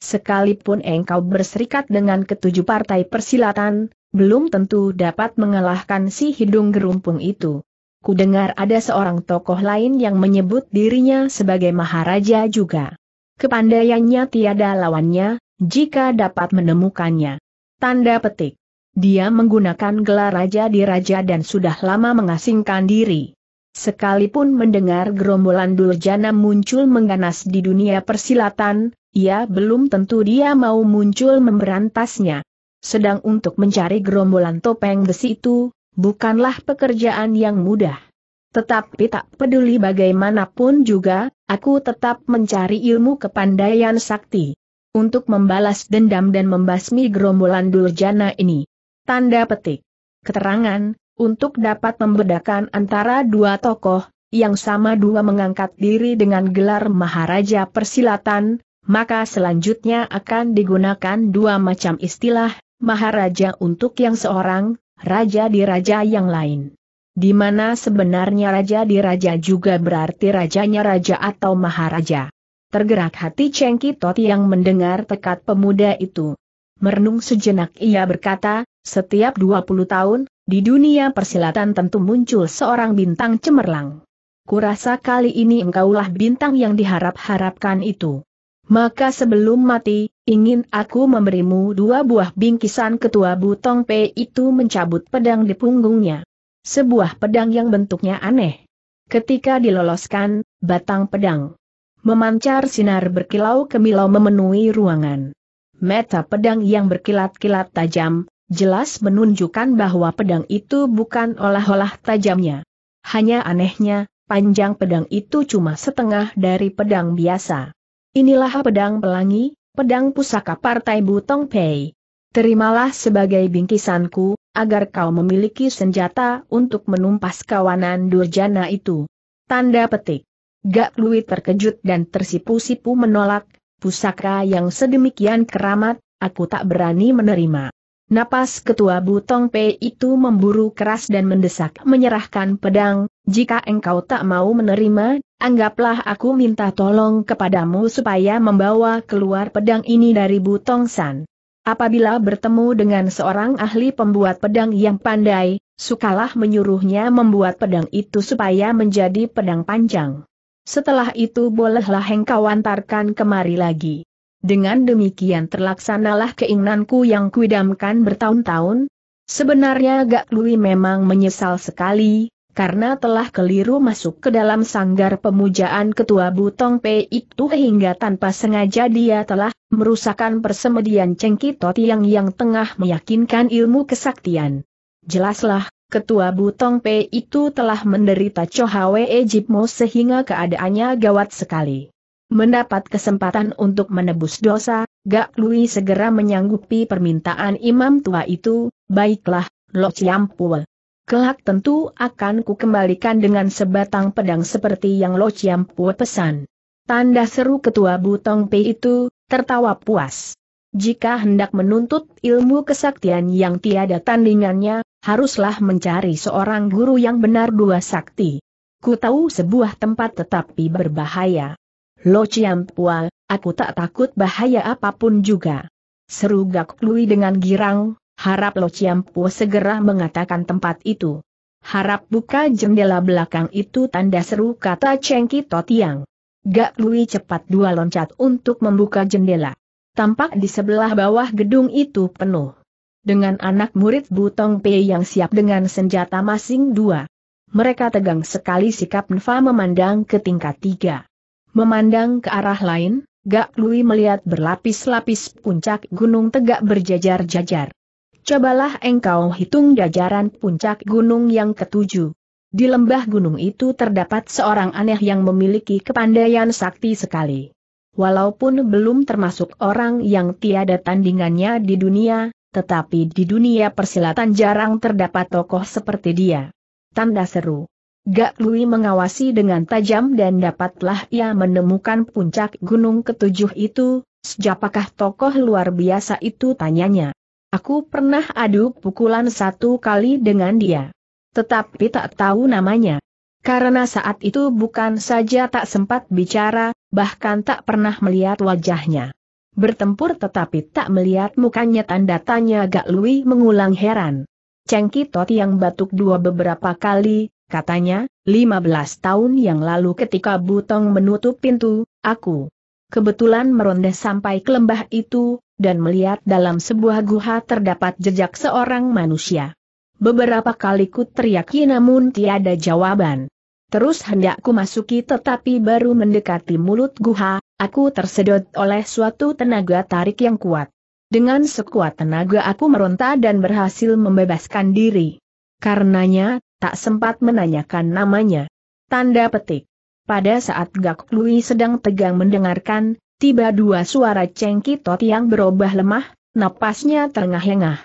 Sekalipun engkau berserikat dengan ketujuh partai persilatan, belum tentu dapat mengalahkan si hidung gerumpung itu. Kudengar ada seorang tokoh lain yang menyebut dirinya sebagai Maharaja juga. Kepandaiannya tiada lawannya, jika dapat menemukannya. Tanda petik. Dia menggunakan gelar Raja di Raja dan sudah lama mengasingkan diri. Sekalipun mendengar gerombolan Durjana muncul mengganas di dunia persilatan, ia belum tentu dia mau muncul memberantasnya. Sedang untuk mencari gerombolan topeng besi itu, bukanlah pekerjaan yang mudah. Tetapi tak peduli bagaimanapun juga, aku tetap mencari ilmu kepandaian sakti untuk membalas dendam dan membasmi gerombolan Durjana ini. Tanda petik. Keterangan, untuk dapat membedakan antara dua tokoh, yang sama dua mengangkat diri dengan gelar Maharaja Persilatan, maka selanjutnya akan digunakan dua macam istilah, Maharaja untuk yang seorang, Raja di Raja yang lain. Di mana sebenarnya Raja di Raja juga berarti rajanya Raja atau Maharaja tergerak hati Cheng Kitot yang mendengar tekad pemuda itu. Merenung sejenak ia berkata, setiap 20 tahun, di dunia persilatan tentu muncul seorang bintang cemerlang. Kurasa kali ini engkaulah bintang yang diharap-harapkan itu. Maka sebelum mati, ingin aku memberimu dua buah bingkisan ketua Butong P itu mencabut pedang di punggungnya. Sebuah pedang yang bentuknya aneh. Ketika diloloskan, batang pedang Memancar sinar berkilau kemilau memenuhi ruangan. Meta pedang yang berkilat-kilat tajam, jelas menunjukkan bahwa pedang itu bukan olah-olah tajamnya. Hanya anehnya, panjang pedang itu cuma setengah dari pedang biasa. Inilah pedang pelangi, pedang pusaka partai Butong Pei. Terimalah sebagai bingkisanku, agar kau memiliki senjata untuk menumpas kawanan durjana itu. Tanda petik. Gak Lui terkejut dan tersipu-sipu menolak, pusaka yang sedemikian keramat, aku tak berani menerima. Napas ketua Butong P itu memburu keras dan mendesak menyerahkan pedang, jika engkau tak mau menerima, anggaplah aku minta tolong kepadamu supaya membawa keluar pedang ini dari Butong San. Apabila bertemu dengan seorang ahli pembuat pedang yang pandai, sukalah menyuruhnya membuat pedang itu supaya menjadi pedang panjang. Setelah itu bolehlah engkau antarkan kemari lagi. Dengan demikian terlaksanalah keinginanku yang kuidamkan bertahun-tahun. Sebenarnya Gak Lui memang menyesal sekali, karena telah keliru masuk ke dalam sanggar pemujaan ketua Butong P itu hingga tanpa sengaja dia telah merusakkan persemedian Cengki Toti yang yang tengah meyakinkan ilmu kesaktian. Jelaslah, Ketua Butong P itu telah menderita Chohawe Ejipmo sehingga keadaannya gawat sekali. Mendapat kesempatan untuk menebus dosa, Gak Lui segera menyanggupi permintaan imam tua itu, baiklah, Lo Chiampul. Kelak tentu akan ku kembalikan dengan sebatang pedang seperti yang Lo Chiampul pesan. Tanda seru ketua Butong P itu, tertawa puas. Jika hendak menuntut ilmu kesaktian yang tiada tandingannya, haruslah mencari seorang guru yang benar dua sakti. Ku tahu sebuah tempat tetapi berbahaya. Lo Pua, aku tak takut bahaya apapun juga. Seru Gak Lui dengan girang, harap Lo Pua segera mengatakan tempat itu. Harap buka jendela belakang itu tanda seru kata Cengki Totiang. Gak Lui cepat dua loncat untuk membuka jendela. Tampak di sebelah bawah gedung itu penuh dengan anak murid Butong P yang siap dengan senjata masing dua. Mereka tegang sekali sikap Nfa memandang ke tingkat tiga. Memandang ke arah lain, Gak Lui melihat berlapis-lapis puncak gunung tegak berjajar-jajar. Cobalah engkau hitung jajaran puncak gunung yang ketujuh. Di lembah gunung itu terdapat seorang aneh yang memiliki kepandaian sakti sekali. Walaupun belum termasuk orang yang tiada tandingannya di dunia, tetapi di dunia persilatan jarang terdapat tokoh seperti dia. Tanda seru. Gak Lui mengawasi dengan tajam dan dapatlah ia menemukan puncak gunung ketujuh itu, sejapakah tokoh luar biasa itu tanyanya. Aku pernah adu pukulan satu kali dengan dia. Tetapi tak tahu namanya. Karena saat itu bukan saja tak sempat bicara, bahkan tak pernah melihat wajahnya bertempur tetapi tak melihat mukanya tanda tanya Gak Lui mengulang heran. Cheng Kitot yang batuk dua beberapa kali, katanya, 15 tahun yang lalu ketika Butong menutup pintu, aku kebetulan meronda sampai ke lembah itu, dan melihat dalam sebuah guha terdapat jejak seorang manusia. Beberapa kali ku teriaki namun tiada jawaban. Terus hendakku masuki tetapi baru mendekati mulut guha, aku tersedot oleh suatu tenaga tarik yang kuat. Dengan sekuat tenaga aku meronta dan berhasil membebaskan diri. Karenanya, tak sempat menanyakan namanya. Tanda petik. Pada saat Gak Lui sedang tegang mendengarkan, tiba dua suara tot yang berubah lemah, napasnya terengah-engah.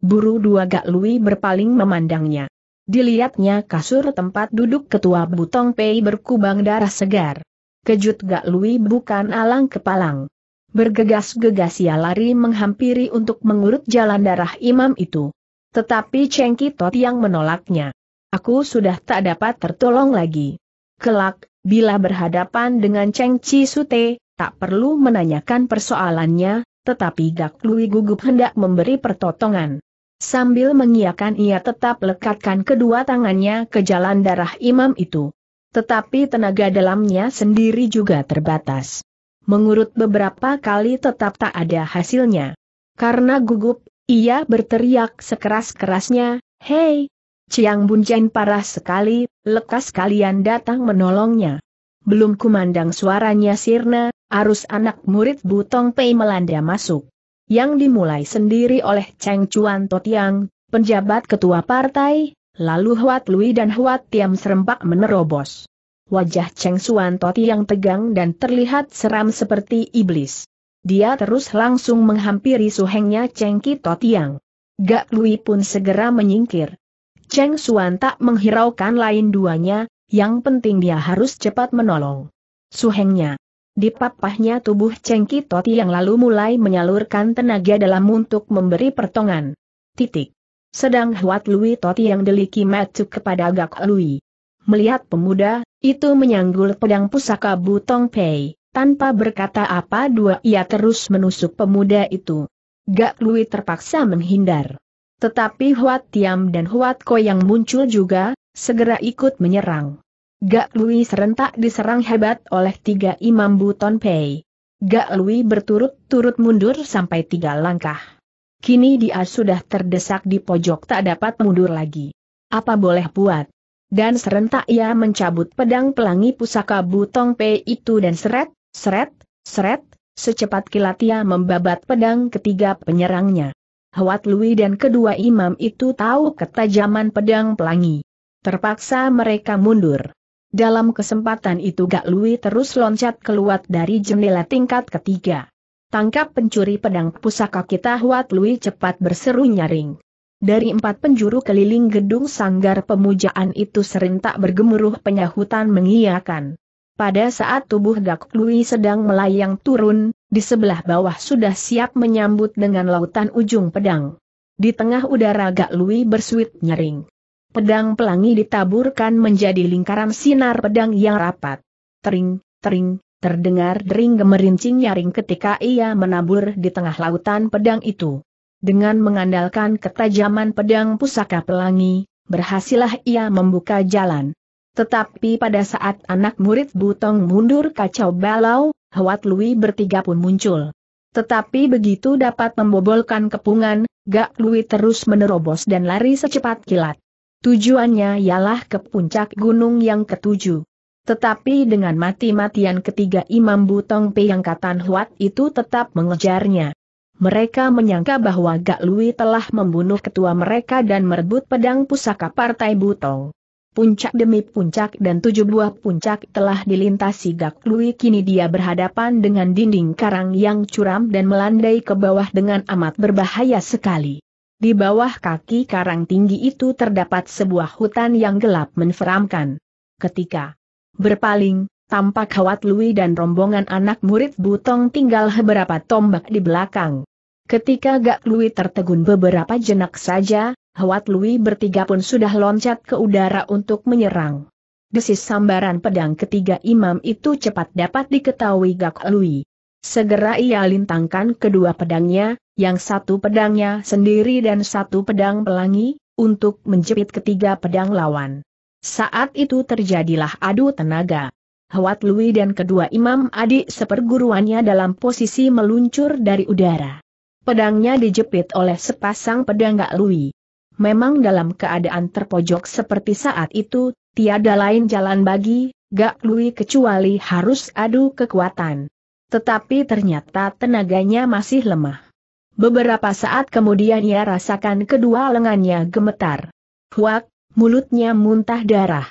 Buru dua Gak Lui berpaling memandangnya. Dilihatnya kasur tempat duduk ketua Butong Pei berkubang darah segar. Kejut Gak Lui bukan alang kepalang. Bergegas-gegas ia lari menghampiri untuk mengurut jalan darah imam itu. Tetapi Cheng Kitot yang menolaknya. Aku sudah tak dapat tertolong lagi. Kelak, bila berhadapan dengan Cheng Chi Sute, tak perlu menanyakan persoalannya, tetapi Gak Lui gugup hendak memberi pertotongan. Sambil mengiakan ia tetap lekatkan kedua tangannya ke jalan darah imam itu. Tetapi tenaga dalamnya sendiri juga terbatas. Mengurut beberapa kali tetap tak ada hasilnya. Karena gugup, ia berteriak sekeras-kerasnya, Hei! Ciang bunjain parah sekali, lekas kalian datang menolongnya. Belum kumandang suaranya sirna, arus anak murid Butong Pei melanda masuk yang dimulai sendiri oleh Cheng Chuan Totiang, penjabat ketua partai, lalu Huat Lui dan Huat Tiam serempak menerobos. Wajah Cheng Chuan Totiang tegang dan terlihat seram seperti iblis. Dia terus langsung menghampiri suhengnya Cheng Ki Totiang. Gak Lui pun segera menyingkir. Cheng Chuan tak menghiraukan lain duanya, yang penting dia harus cepat menolong. Suhengnya. Di papahnya tubuh Cengki Toti yang lalu mulai menyalurkan tenaga dalam untuk memberi pertongan. Titik. Sedang Huat Lui Toti yang deliki macu kepada Gak Lui. Melihat pemuda, itu menyanggul pedang pusaka Butong Pei, tanpa berkata apa dua ia terus menusuk pemuda itu. Gak Lui terpaksa menghindar. Tetapi Huat Tiam dan Huat Ko yang muncul juga, segera ikut menyerang. Gak Lui serentak diserang hebat oleh tiga imam Buton Pei. Gak Lui berturut-turut mundur sampai tiga langkah. Kini dia sudah terdesak di pojok tak dapat mundur lagi. Apa boleh buat? Dan serentak ia mencabut pedang pelangi pusaka Butong Pei itu dan seret, seret, seret, secepat kilat ia membabat pedang ketiga penyerangnya. Hwat Lui dan kedua imam itu tahu ketajaman pedang pelangi. Terpaksa mereka mundur. Dalam kesempatan itu Gak Lui terus loncat keluar dari jendela tingkat ketiga. Tangkap pencuri pedang pusaka kita Huat Lui cepat berseru nyaring. Dari empat penjuru keliling gedung sanggar pemujaan itu serentak bergemuruh penyahutan mengiyakan. Pada saat tubuh Gak Lui sedang melayang turun, di sebelah bawah sudah siap menyambut dengan lautan ujung pedang. Di tengah udara Gak Lui bersuit nyaring pedang pelangi ditaburkan menjadi lingkaran sinar pedang yang rapat. Tering, tering, terdengar dering gemerincing nyaring ketika ia menabur di tengah lautan pedang itu. Dengan mengandalkan ketajaman pedang pusaka pelangi, berhasillah ia membuka jalan. Tetapi pada saat anak murid Butong mundur kacau balau, Hwat Lui bertiga pun muncul. Tetapi begitu dapat membobolkan kepungan, Gak Lui terus menerobos dan lari secepat kilat. Tujuannya ialah ke puncak gunung yang ketujuh. Tetapi dengan mati-matian ketiga Imam Butong yang katan Huat itu tetap mengejarnya. Mereka menyangka bahwa Gak Lui telah membunuh ketua mereka dan merebut pedang pusaka Partai Butong. Puncak demi puncak dan tujuh buah puncak telah dilintasi Gak Lui kini dia berhadapan dengan dinding karang yang curam dan melandai ke bawah dengan amat berbahaya sekali. Di bawah kaki karang tinggi itu terdapat sebuah hutan yang gelap menyeramkan. Ketika berpaling, tampak Hawat Lui dan rombongan anak murid Butong tinggal beberapa tombak di belakang. Ketika Gak Lui tertegun beberapa jenak saja, Hawat Lui bertiga pun sudah loncat ke udara untuk menyerang. Desis sambaran pedang ketiga imam itu cepat dapat diketahui Gak Lui. Segera ia lintangkan kedua pedangnya, yang satu pedangnya sendiri dan satu pedang pelangi, untuk menjepit ketiga pedang lawan. Saat itu terjadilah adu tenaga. Hawat Lui dan kedua imam adik seperguruannya dalam posisi meluncur dari udara. Pedangnya dijepit oleh sepasang pedang Gak Lui. Memang dalam keadaan terpojok seperti saat itu, tiada lain jalan bagi Gak Lui kecuali harus adu kekuatan. Tetapi ternyata tenaganya masih lemah. Beberapa saat kemudian ia rasakan kedua lengannya gemetar. Huak, mulutnya muntah darah.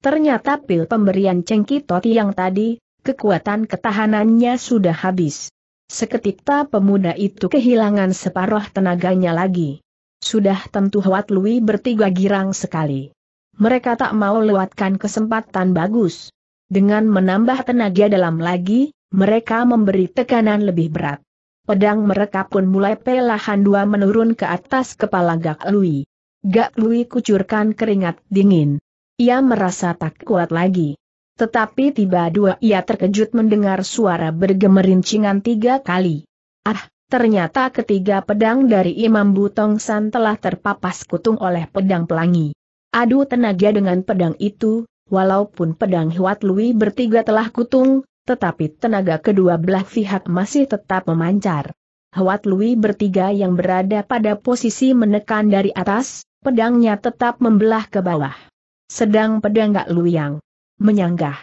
Ternyata pil pemberian cengki toti yang tadi, kekuatan ketahanannya sudah habis. Seketika pemuda itu kehilangan separuh tenaganya lagi. Sudah tentu Huat Lui bertiga girang sekali. Mereka tak mau lewatkan kesempatan bagus. Dengan menambah tenaga dalam lagi, mereka memberi tekanan lebih berat. Pedang mereka pun mulai pelahan dua menurun ke atas kepala Gak Lui. Gak Lui kucurkan keringat dingin. Ia merasa tak kuat lagi. Tetapi tiba dua ia terkejut mendengar suara bergemerincingan tiga kali. Ah, ternyata ketiga pedang dari Imam Butong San telah terpapas kutung oleh pedang pelangi. Adu tenaga dengan pedang itu, walaupun pedang Huat Lui bertiga telah kutung, tetapi tenaga kedua belah pihak masih tetap memancar. Hwat Lui bertiga yang berada pada posisi menekan dari atas, pedangnya tetap membelah ke bawah. Sedang pedang Gak Lui yang menyanggah.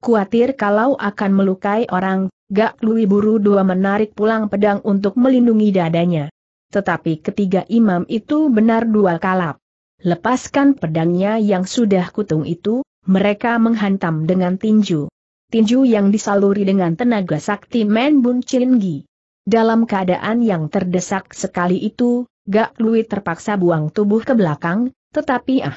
Kuatir kalau akan melukai orang, Gak Lui buru dua menarik pulang pedang untuk melindungi dadanya. Tetapi ketiga imam itu benar dua kalap. Lepaskan pedangnya yang sudah kutung itu, mereka menghantam dengan tinju tinju yang disaluri dengan tenaga sakti Men Bun Chingi. Dalam keadaan yang terdesak sekali itu, Gak Lui terpaksa buang tubuh ke belakang, tetapi ah,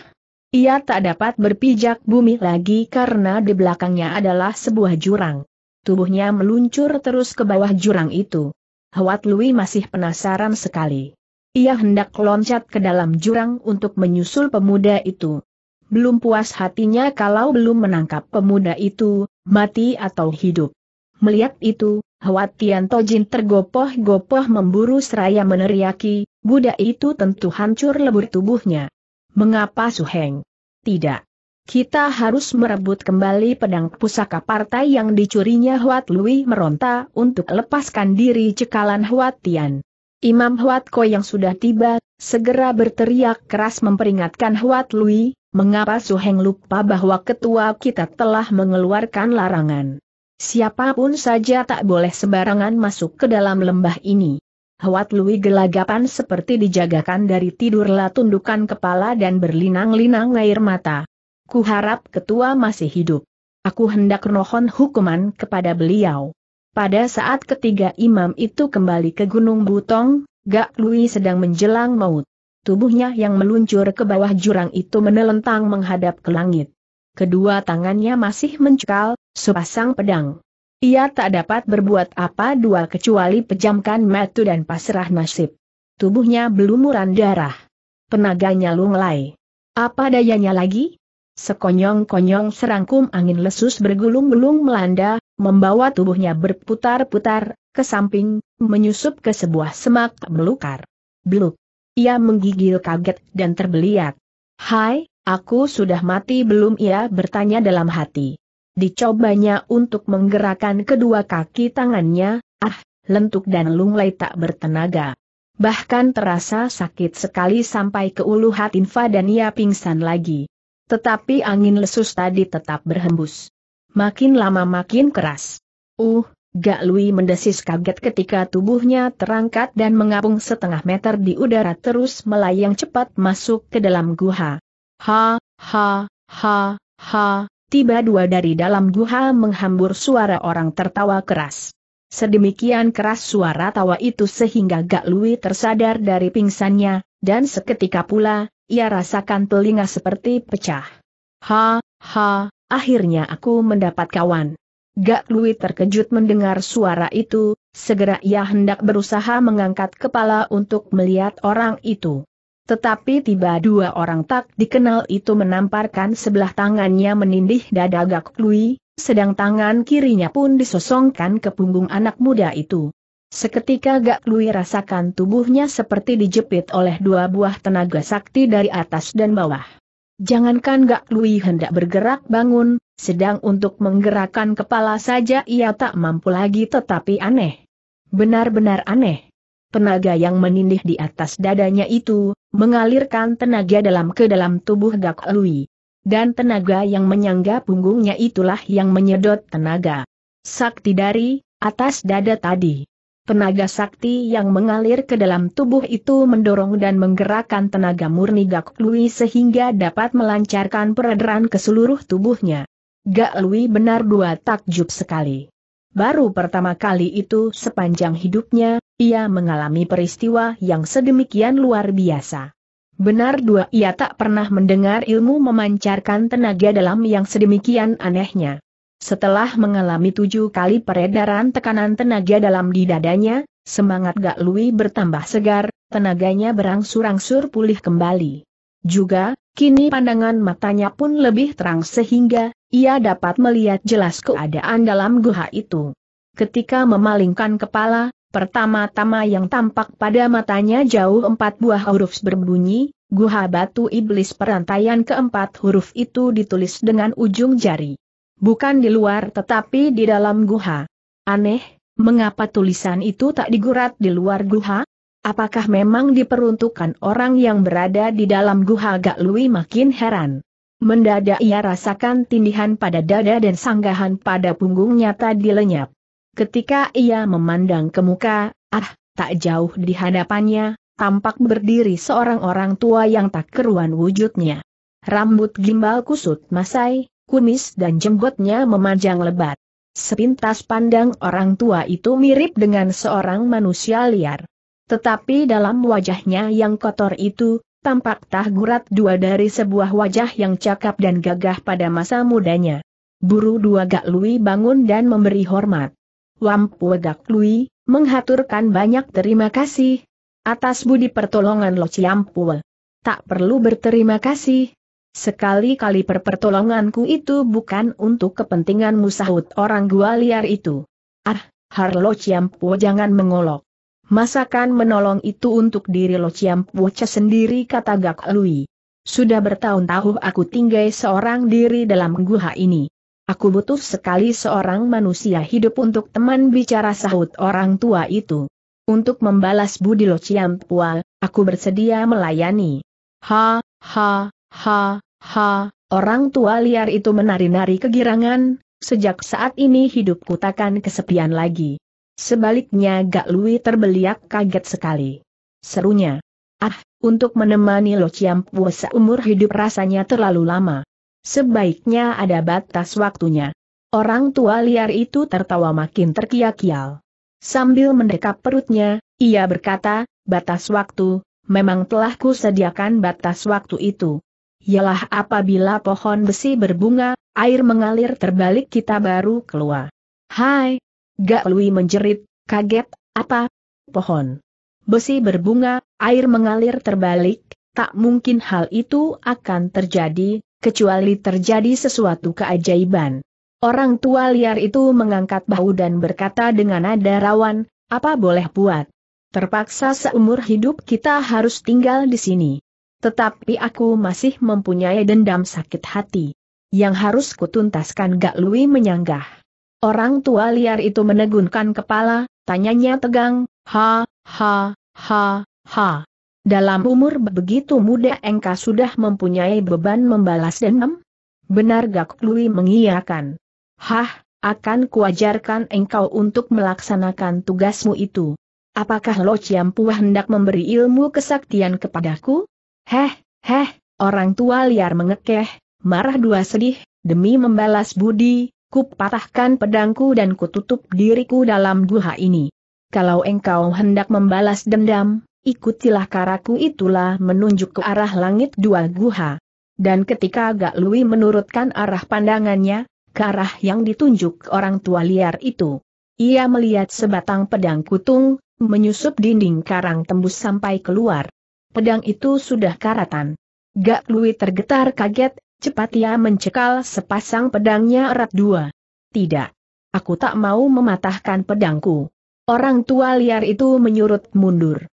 ia tak dapat berpijak bumi lagi karena di belakangnya adalah sebuah jurang. Tubuhnya meluncur terus ke bawah jurang itu. Hwat Lui masih penasaran sekali. Ia hendak loncat ke dalam jurang untuk menyusul pemuda itu. Belum puas hatinya kalau belum menangkap pemuda itu, mati atau hidup. Melihat itu, Huatian Tojin tergopoh-gopoh memburu seraya meneriaki, budak itu tentu hancur lebur tubuhnya. Mengapa Suheng? Tidak. Kita harus merebut kembali pedang pusaka partai yang dicurinya Huat Lui meronta untuk lepaskan diri cekalan Huat Tian. Imam Huat Ko yang sudah tiba, segera berteriak keras memperingatkan Huat Lui, mengapa Heng lupa bahwa ketua kita telah mengeluarkan larangan. Siapapun saja tak boleh sembarangan masuk ke dalam lembah ini. Hwat Lui gelagapan seperti dijagakan dari tidurlah tundukan kepala dan berlinang-linang air mata. Kuharap ketua masih hidup. Aku hendak rohon hukuman kepada beliau. Pada saat ketiga imam itu kembali ke Gunung Butong, Gak Lui sedang menjelang maut. Tubuhnya yang meluncur ke bawah jurang itu menelentang menghadap ke langit. Kedua tangannya masih mencekal, sepasang pedang. Ia tak dapat berbuat apa dua kecuali pejamkan mata dan pasrah nasib. Tubuhnya belumuran darah. Penaganya lunglai. Apa dayanya lagi? Sekonyong-konyong serangkum angin lesus bergulung-gulung melanda, membawa tubuhnya berputar-putar, ke samping, menyusup ke sebuah semak melukar. Beluk. Ia menggigil kaget dan terbeliak. Hai, aku sudah mati belum ia bertanya dalam hati. Dicobanya untuk menggerakkan kedua kaki tangannya, ah, lentuk dan lunglai tak bertenaga. Bahkan terasa sakit sekali sampai ke ulu hati Infa dan ia pingsan lagi. Tetapi angin lesus tadi tetap berhembus. Makin lama makin keras. Uh, Gak Lui mendesis kaget ketika tubuhnya terangkat dan mengapung setengah meter di udara terus melayang cepat masuk ke dalam guha. Ha, ha, ha, ha, tiba dua dari dalam guha menghambur suara orang tertawa keras. Sedemikian keras suara tawa itu sehingga Gak Lui tersadar dari pingsannya, dan seketika pula, ia rasakan telinga seperti pecah. Ha, ha, akhirnya aku mendapat kawan. Gak Lui terkejut mendengar suara itu, segera ia hendak berusaha mengangkat kepala untuk melihat orang itu. Tetapi tiba dua orang tak dikenal itu menamparkan sebelah tangannya menindih dada Gak Lui, sedang tangan kirinya pun disosongkan ke punggung anak muda itu. Seketika Gak Lui rasakan tubuhnya seperti dijepit oleh dua buah tenaga sakti dari atas dan bawah. Jangankan Gak Lui hendak bergerak bangun, sedang untuk menggerakkan kepala saja ia tak mampu lagi tetapi aneh. Benar-benar aneh. Tenaga yang menindih di atas dadanya itu, mengalirkan tenaga dalam ke dalam tubuh Gak Lui. Dan tenaga yang menyangga punggungnya itulah yang menyedot tenaga. Sakti dari, atas dada tadi. Tenaga sakti yang mengalir ke dalam tubuh itu mendorong dan menggerakkan tenaga murni Gak Lui sehingga dapat melancarkan peredaran ke seluruh tubuhnya. Gak Lui benar dua takjub sekali. Baru pertama kali itu sepanjang hidupnya, ia mengalami peristiwa yang sedemikian luar biasa. Benar dua ia tak pernah mendengar ilmu memancarkan tenaga dalam yang sedemikian anehnya. Setelah mengalami tujuh kali peredaran tekanan tenaga dalam di dadanya, semangat Gak Lui bertambah segar, tenaganya berangsur-angsur pulih kembali. Juga, kini pandangan matanya pun lebih terang sehingga, ia dapat melihat jelas keadaan dalam guha itu. Ketika memalingkan kepala, pertama-tama yang tampak pada matanya jauh empat buah huruf berbunyi, guha batu iblis perantaian keempat huruf itu ditulis dengan ujung jari bukan di luar tetapi di dalam guha. Aneh, mengapa tulisan itu tak digurat di luar guha? Apakah memang diperuntukkan orang yang berada di dalam guha Gak Lui makin heran. Mendadak ia rasakan tindihan pada dada dan sanggahan pada punggungnya tadi lenyap. Ketika ia memandang ke muka, ah, tak jauh di hadapannya, tampak berdiri seorang orang tua yang tak keruan wujudnya. Rambut gimbal kusut masai, kumis dan jenggotnya memanjang lebat. Sepintas pandang orang tua itu mirip dengan seorang manusia liar. Tetapi dalam wajahnya yang kotor itu, tampak tah gurat dua dari sebuah wajah yang cakap dan gagah pada masa mudanya. Buru dua Gak Lui bangun dan memberi hormat. Wampu Gak Lui, menghaturkan banyak terima kasih, atas budi pertolongan Lo ciampu. Tak perlu berterima kasih, Sekali-kali perpertolonganku itu bukan untuk kepentingan sahut orang gua liar itu. Ah, Harlo Ciampo jangan mengolok. Masakan menolong itu untuk diri Lo Ciampu sendiri kata Gak Lui. Sudah bertahun-tahun aku tinggal seorang diri dalam guha ini. Aku butuh sekali seorang manusia hidup untuk teman bicara sahut orang tua itu. Untuk membalas budi Lo Ciampo, aku bersedia melayani. Ha, ha, ha, Ha, orang tua liar itu menari-nari kegirangan, sejak saat ini hidupku takkan kesepian lagi. Sebaliknya Gak Lui terbeliak kaget sekali. Serunya. Ah, untuk menemani Lo Chiam puasa umur hidup rasanya terlalu lama. Sebaiknya ada batas waktunya. Orang tua liar itu tertawa makin terkiak-kial. Sambil mendekap perutnya, ia berkata, batas waktu, memang telah kusediakan batas waktu itu ialah apabila pohon besi berbunga, air mengalir terbalik kita baru keluar. Hai! Gak Lui menjerit, kaget, apa? Pohon. Besi berbunga, air mengalir terbalik, tak mungkin hal itu akan terjadi, kecuali terjadi sesuatu keajaiban. Orang tua liar itu mengangkat bahu dan berkata dengan nada rawan, apa boleh buat? Terpaksa seumur hidup kita harus tinggal di sini. Tetapi aku masih mempunyai dendam sakit hati. Yang harus kutuntaskan Gak Lui menyanggah. Orang tua liar itu menegunkan kepala, tanyanya tegang, ha, ha, ha, ha. Dalam umur begitu muda engkau sudah mempunyai beban membalas dendam? Benar Gak Lui mengiyakan. Hah, akan kuajarkan engkau untuk melaksanakan tugasmu itu. Apakah Lo Ciampu hendak memberi ilmu kesaktian kepadaku? Heh, heh, orang tua liar mengekeh, marah dua sedih, demi membalas budi, ku patahkan pedangku dan kututup diriku dalam guha ini. Kalau engkau hendak membalas dendam, ikutilah karaku itulah menunjuk ke arah langit dua guha. Dan ketika agak Lui menurutkan arah pandangannya, ke arah yang ditunjuk orang tua liar itu. Ia melihat sebatang pedang kutung, menyusup dinding karang tembus sampai keluar pedang itu sudah karatan. Gak Lui tergetar kaget, cepat ia mencekal sepasang pedangnya erat dua. Tidak. Aku tak mau mematahkan pedangku. Orang tua liar itu menyurut mundur.